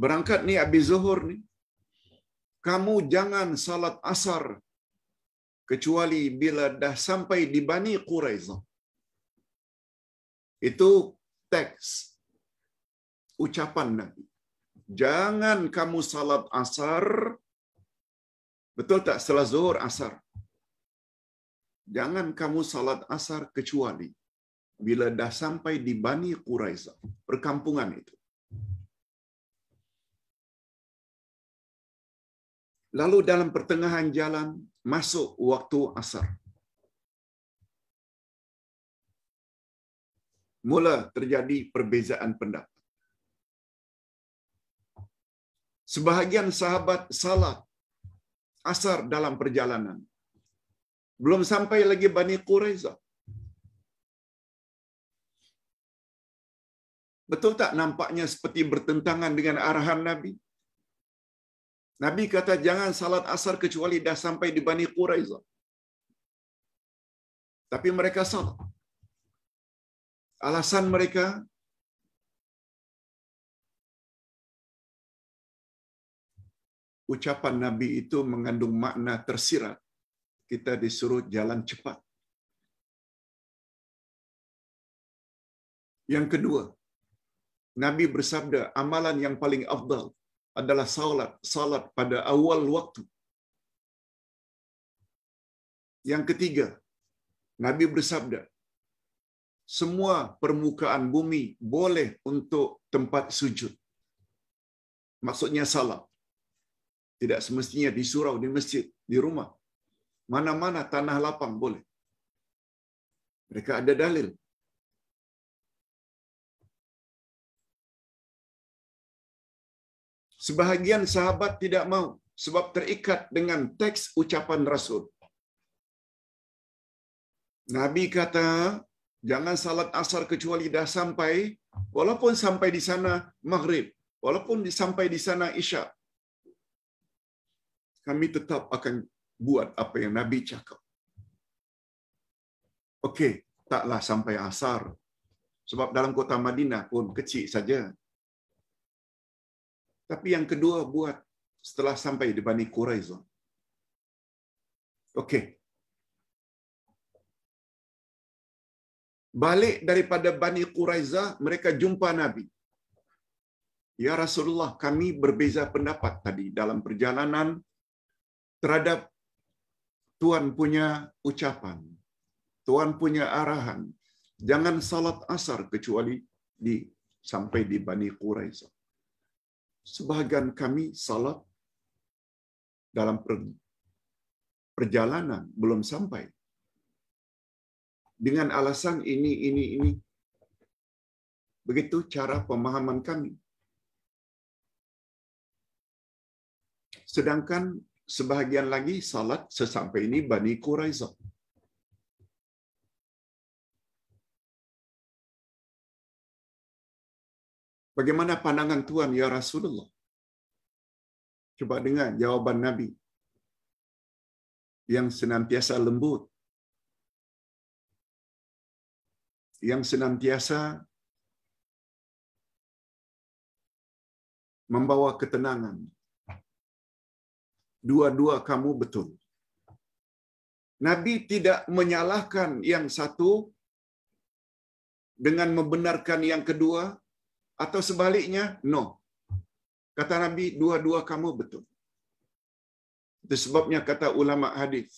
B: Berangkat nih Abi zuhur nih, Kamu jangan salat asar kecuali bila dah sampai di Bani Quraiza. Itu teks ucapan Nabi. Jangan kamu salat asar Betul tak setelah zuhur asar? Jangan kamu salat asar kecuali bila dah sampai di Bani Quraiza, perkampungan itu. Lalu dalam pertengahan jalan masuk waktu
A: asar. Mula
B: terjadi perbezaan pendapat. Sebahagian sahabat salat asar dalam perjalanan. Belum sampai lagi Bani Quraizah. Betul tak nampaknya seperti bertentangan dengan arahan Nabi? Nabi kata jangan salat asar kecuali dah sampai di Bani Quraizah. Tapi mereka salat. Alasan
A: mereka ucapan Nabi itu mengandung makna tersirat. Kita disuruh jalan cepat.
B: Yang kedua, Nabi bersabda, amalan yang paling afdal adalah salat, salat pada awal waktu. Yang ketiga, Nabi bersabda, semua permukaan bumi boleh untuk tempat sujud. Maksudnya salat. Tidak semestinya di surau, di masjid, di rumah. Mana-mana tanah lapang boleh. Mereka ada dalil. Sebahagian sahabat tidak mau sebab terikat dengan teks ucapan Rasul. Nabi kata, jangan salat asar kecuali dah sampai, walaupun sampai di sana maghrib, walaupun sampai di sana isya, kami tetap akan buat apa yang Nabi cakap. Okey, taklah sampai asar. Sebab dalam kota Madinah pun kecil saja. Tapi yang kedua buat setelah sampai di Bani Quraizah. Okey. Balik daripada Bani Quraizah, mereka jumpa Nabi. Ya Rasulullah, kami berbeza pendapat tadi dalam perjalanan terhadap Tuhan punya ucapan, Tuhan punya arahan. Jangan salat asar kecuali di sampai di Bani Quraisy. Sebagian kami salat dalam perjalanan belum sampai. Dengan alasan ini, ini, ini. Begitu cara pemahaman kami. Sedangkan sebahagian lagi salat sesampai ini Bani Quraizah.
A: Bagaimana pandangan Tuhan ya Rasulullah? Coba dengar jawaban Nabi yang senantiasa lembut, yang senantiasa membawa ketenangan,
B: dua-dua kamu betul. Nabi tidak menyalahkan yang satu dengan membenarkan yang kedua atau sebaliknya, no. Kata Nabi, dua-dua kamu betul. Itu sebabnya kata ulama hadis.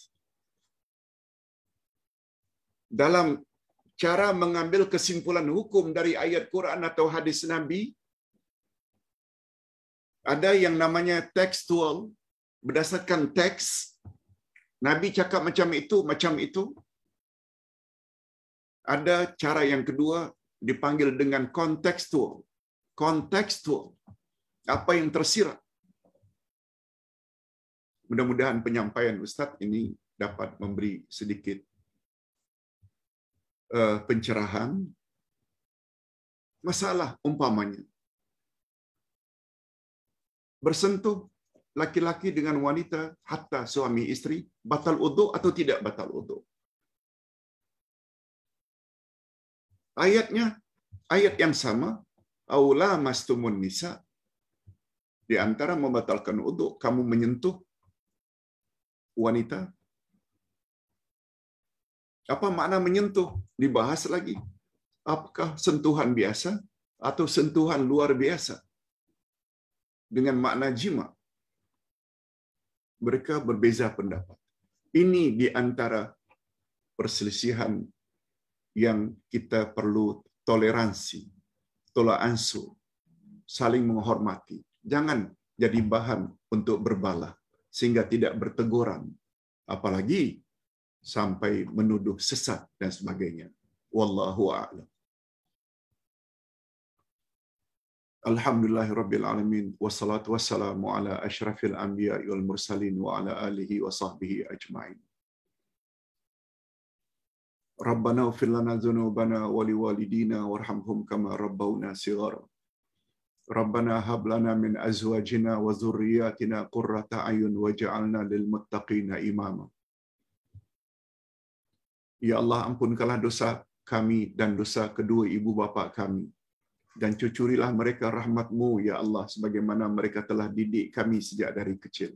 B: Dalam cara mengambil kesimpulan hukum dari ayat Quran atau hadis Nabi, ada yang namanya tekstual berdasarkan teks Nabi cakap macam itu, macam itu. Ada cara yang kedua dipanggil dengan kontekstual. Kontekstual. Apa yang tersirat. Mudah-mudahan penyampaian Ustadz ini dapat memberi sedikit eh, pencerahan. Masalah umpamanya bersentuh laki-laki dengan wanita hatta suami istri batal udhu atau tidak batal udhu. Ayatnya ayat yang sama aula mastumun nisa di antara membatalkan udhu kamu menyentuh wanita apa makna menyentuh dibahas lagi apakah sentuhan biasa atau sentuhan luar biasa dengan makna jima' mereka berbeza pendapat. Ini di antara perselisihan yang kita perlu toleransi, tolak ansur, saling menghormati. Jangan jadi bahan untuk berbala sehingga tidak berteguran, apalagi sampai menuduh sesat dan sebagainya. Wallahu a'lam. Alhamdulillahirabbil alamin wassalatu wassalamu ala asyrafil anbiya wal mursalin wa ala alihi wa sahbihi ajmain. Rabbana ighfir lana dzunubana wa liwalidina warhamhum kama rabbawna shighara. Rabbana hab lana min azwajina wa dhurriyyatina qurrata ayun waj'alna lil muttaqina imama. Ya Allah ampunkanlah dosa kami dan dosa kedua ibu bapa kami dan cucurilah mereka rahmatmu, Ya Allah, sebagaimana mereka telah didik kami sejak dari kecil.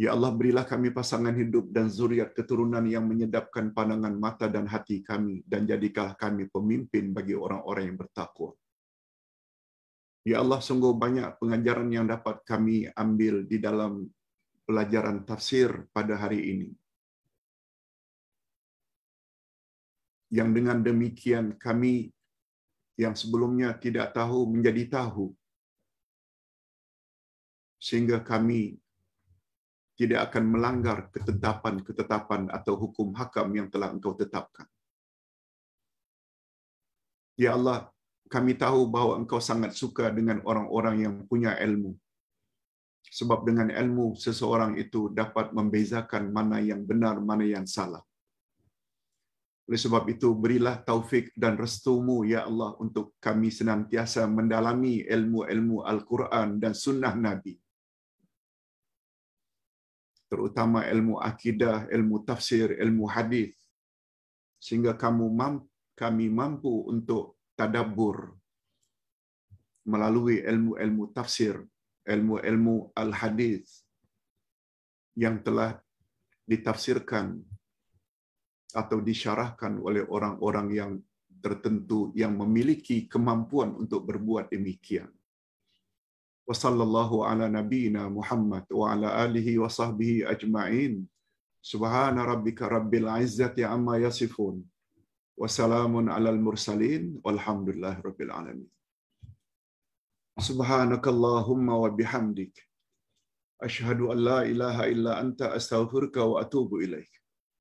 B: Ya Allah, berilah kami pasangan hidup dan zuriat keturunan yang menyedapkan pandangan mata dan hati kami, dan jadikanlah kami pemimpin bagi orang-orang yang bertakwa. Ya Allah, sungguh banyak pengajaran yang dapat kami ambil di dalam pelajaran tafsir pada hari ini. Yang dengan demikian kami yang sebelumnya tidak tahu menjadi tahu. Sehingga kami tidak akan melanggar ketetapan-ketetapan atau hukum hakam yang telah engkau tetapkan. Ya Allah, kami tahu bahwa engkau sangat suka dengan orang-orang yang punya ilmu. Sebab dengan ilmu, seseorang itu dapat membezakan mana yang benar, mana yang salah. Oleh sebab itu, berilah taufik dan restumu, Ya Allah, untuk kami senantiasa mendalami ilmu-ilmu Al-Quran dan sunnah Nabi. Terutama ilmu akidah, ilmu tafsir, ilmu hadis, Sehingga kamu kami mampu untuk tadabur melalui ilmu-ilmu tafsir, ilmu-ilmu al-hadis yang telah ditafsirkan atau disyarahkan oleh orang-orang yang tertentu yang memiliki kemampuan untuk berbuat demikian. Wassallallahu ala nabiyyina Muhammad wa ala alihi wa sahbihi ajma'in. Subhana rabbika rabbil izzati amma yasifun. Wassalamun ala al mursalin. Walhamdulillah rabbil alamin. Subhanakallahumma wa bihamdik. Ashhadu an la ilaha illa anta astaghfirka wa atubu ilaik.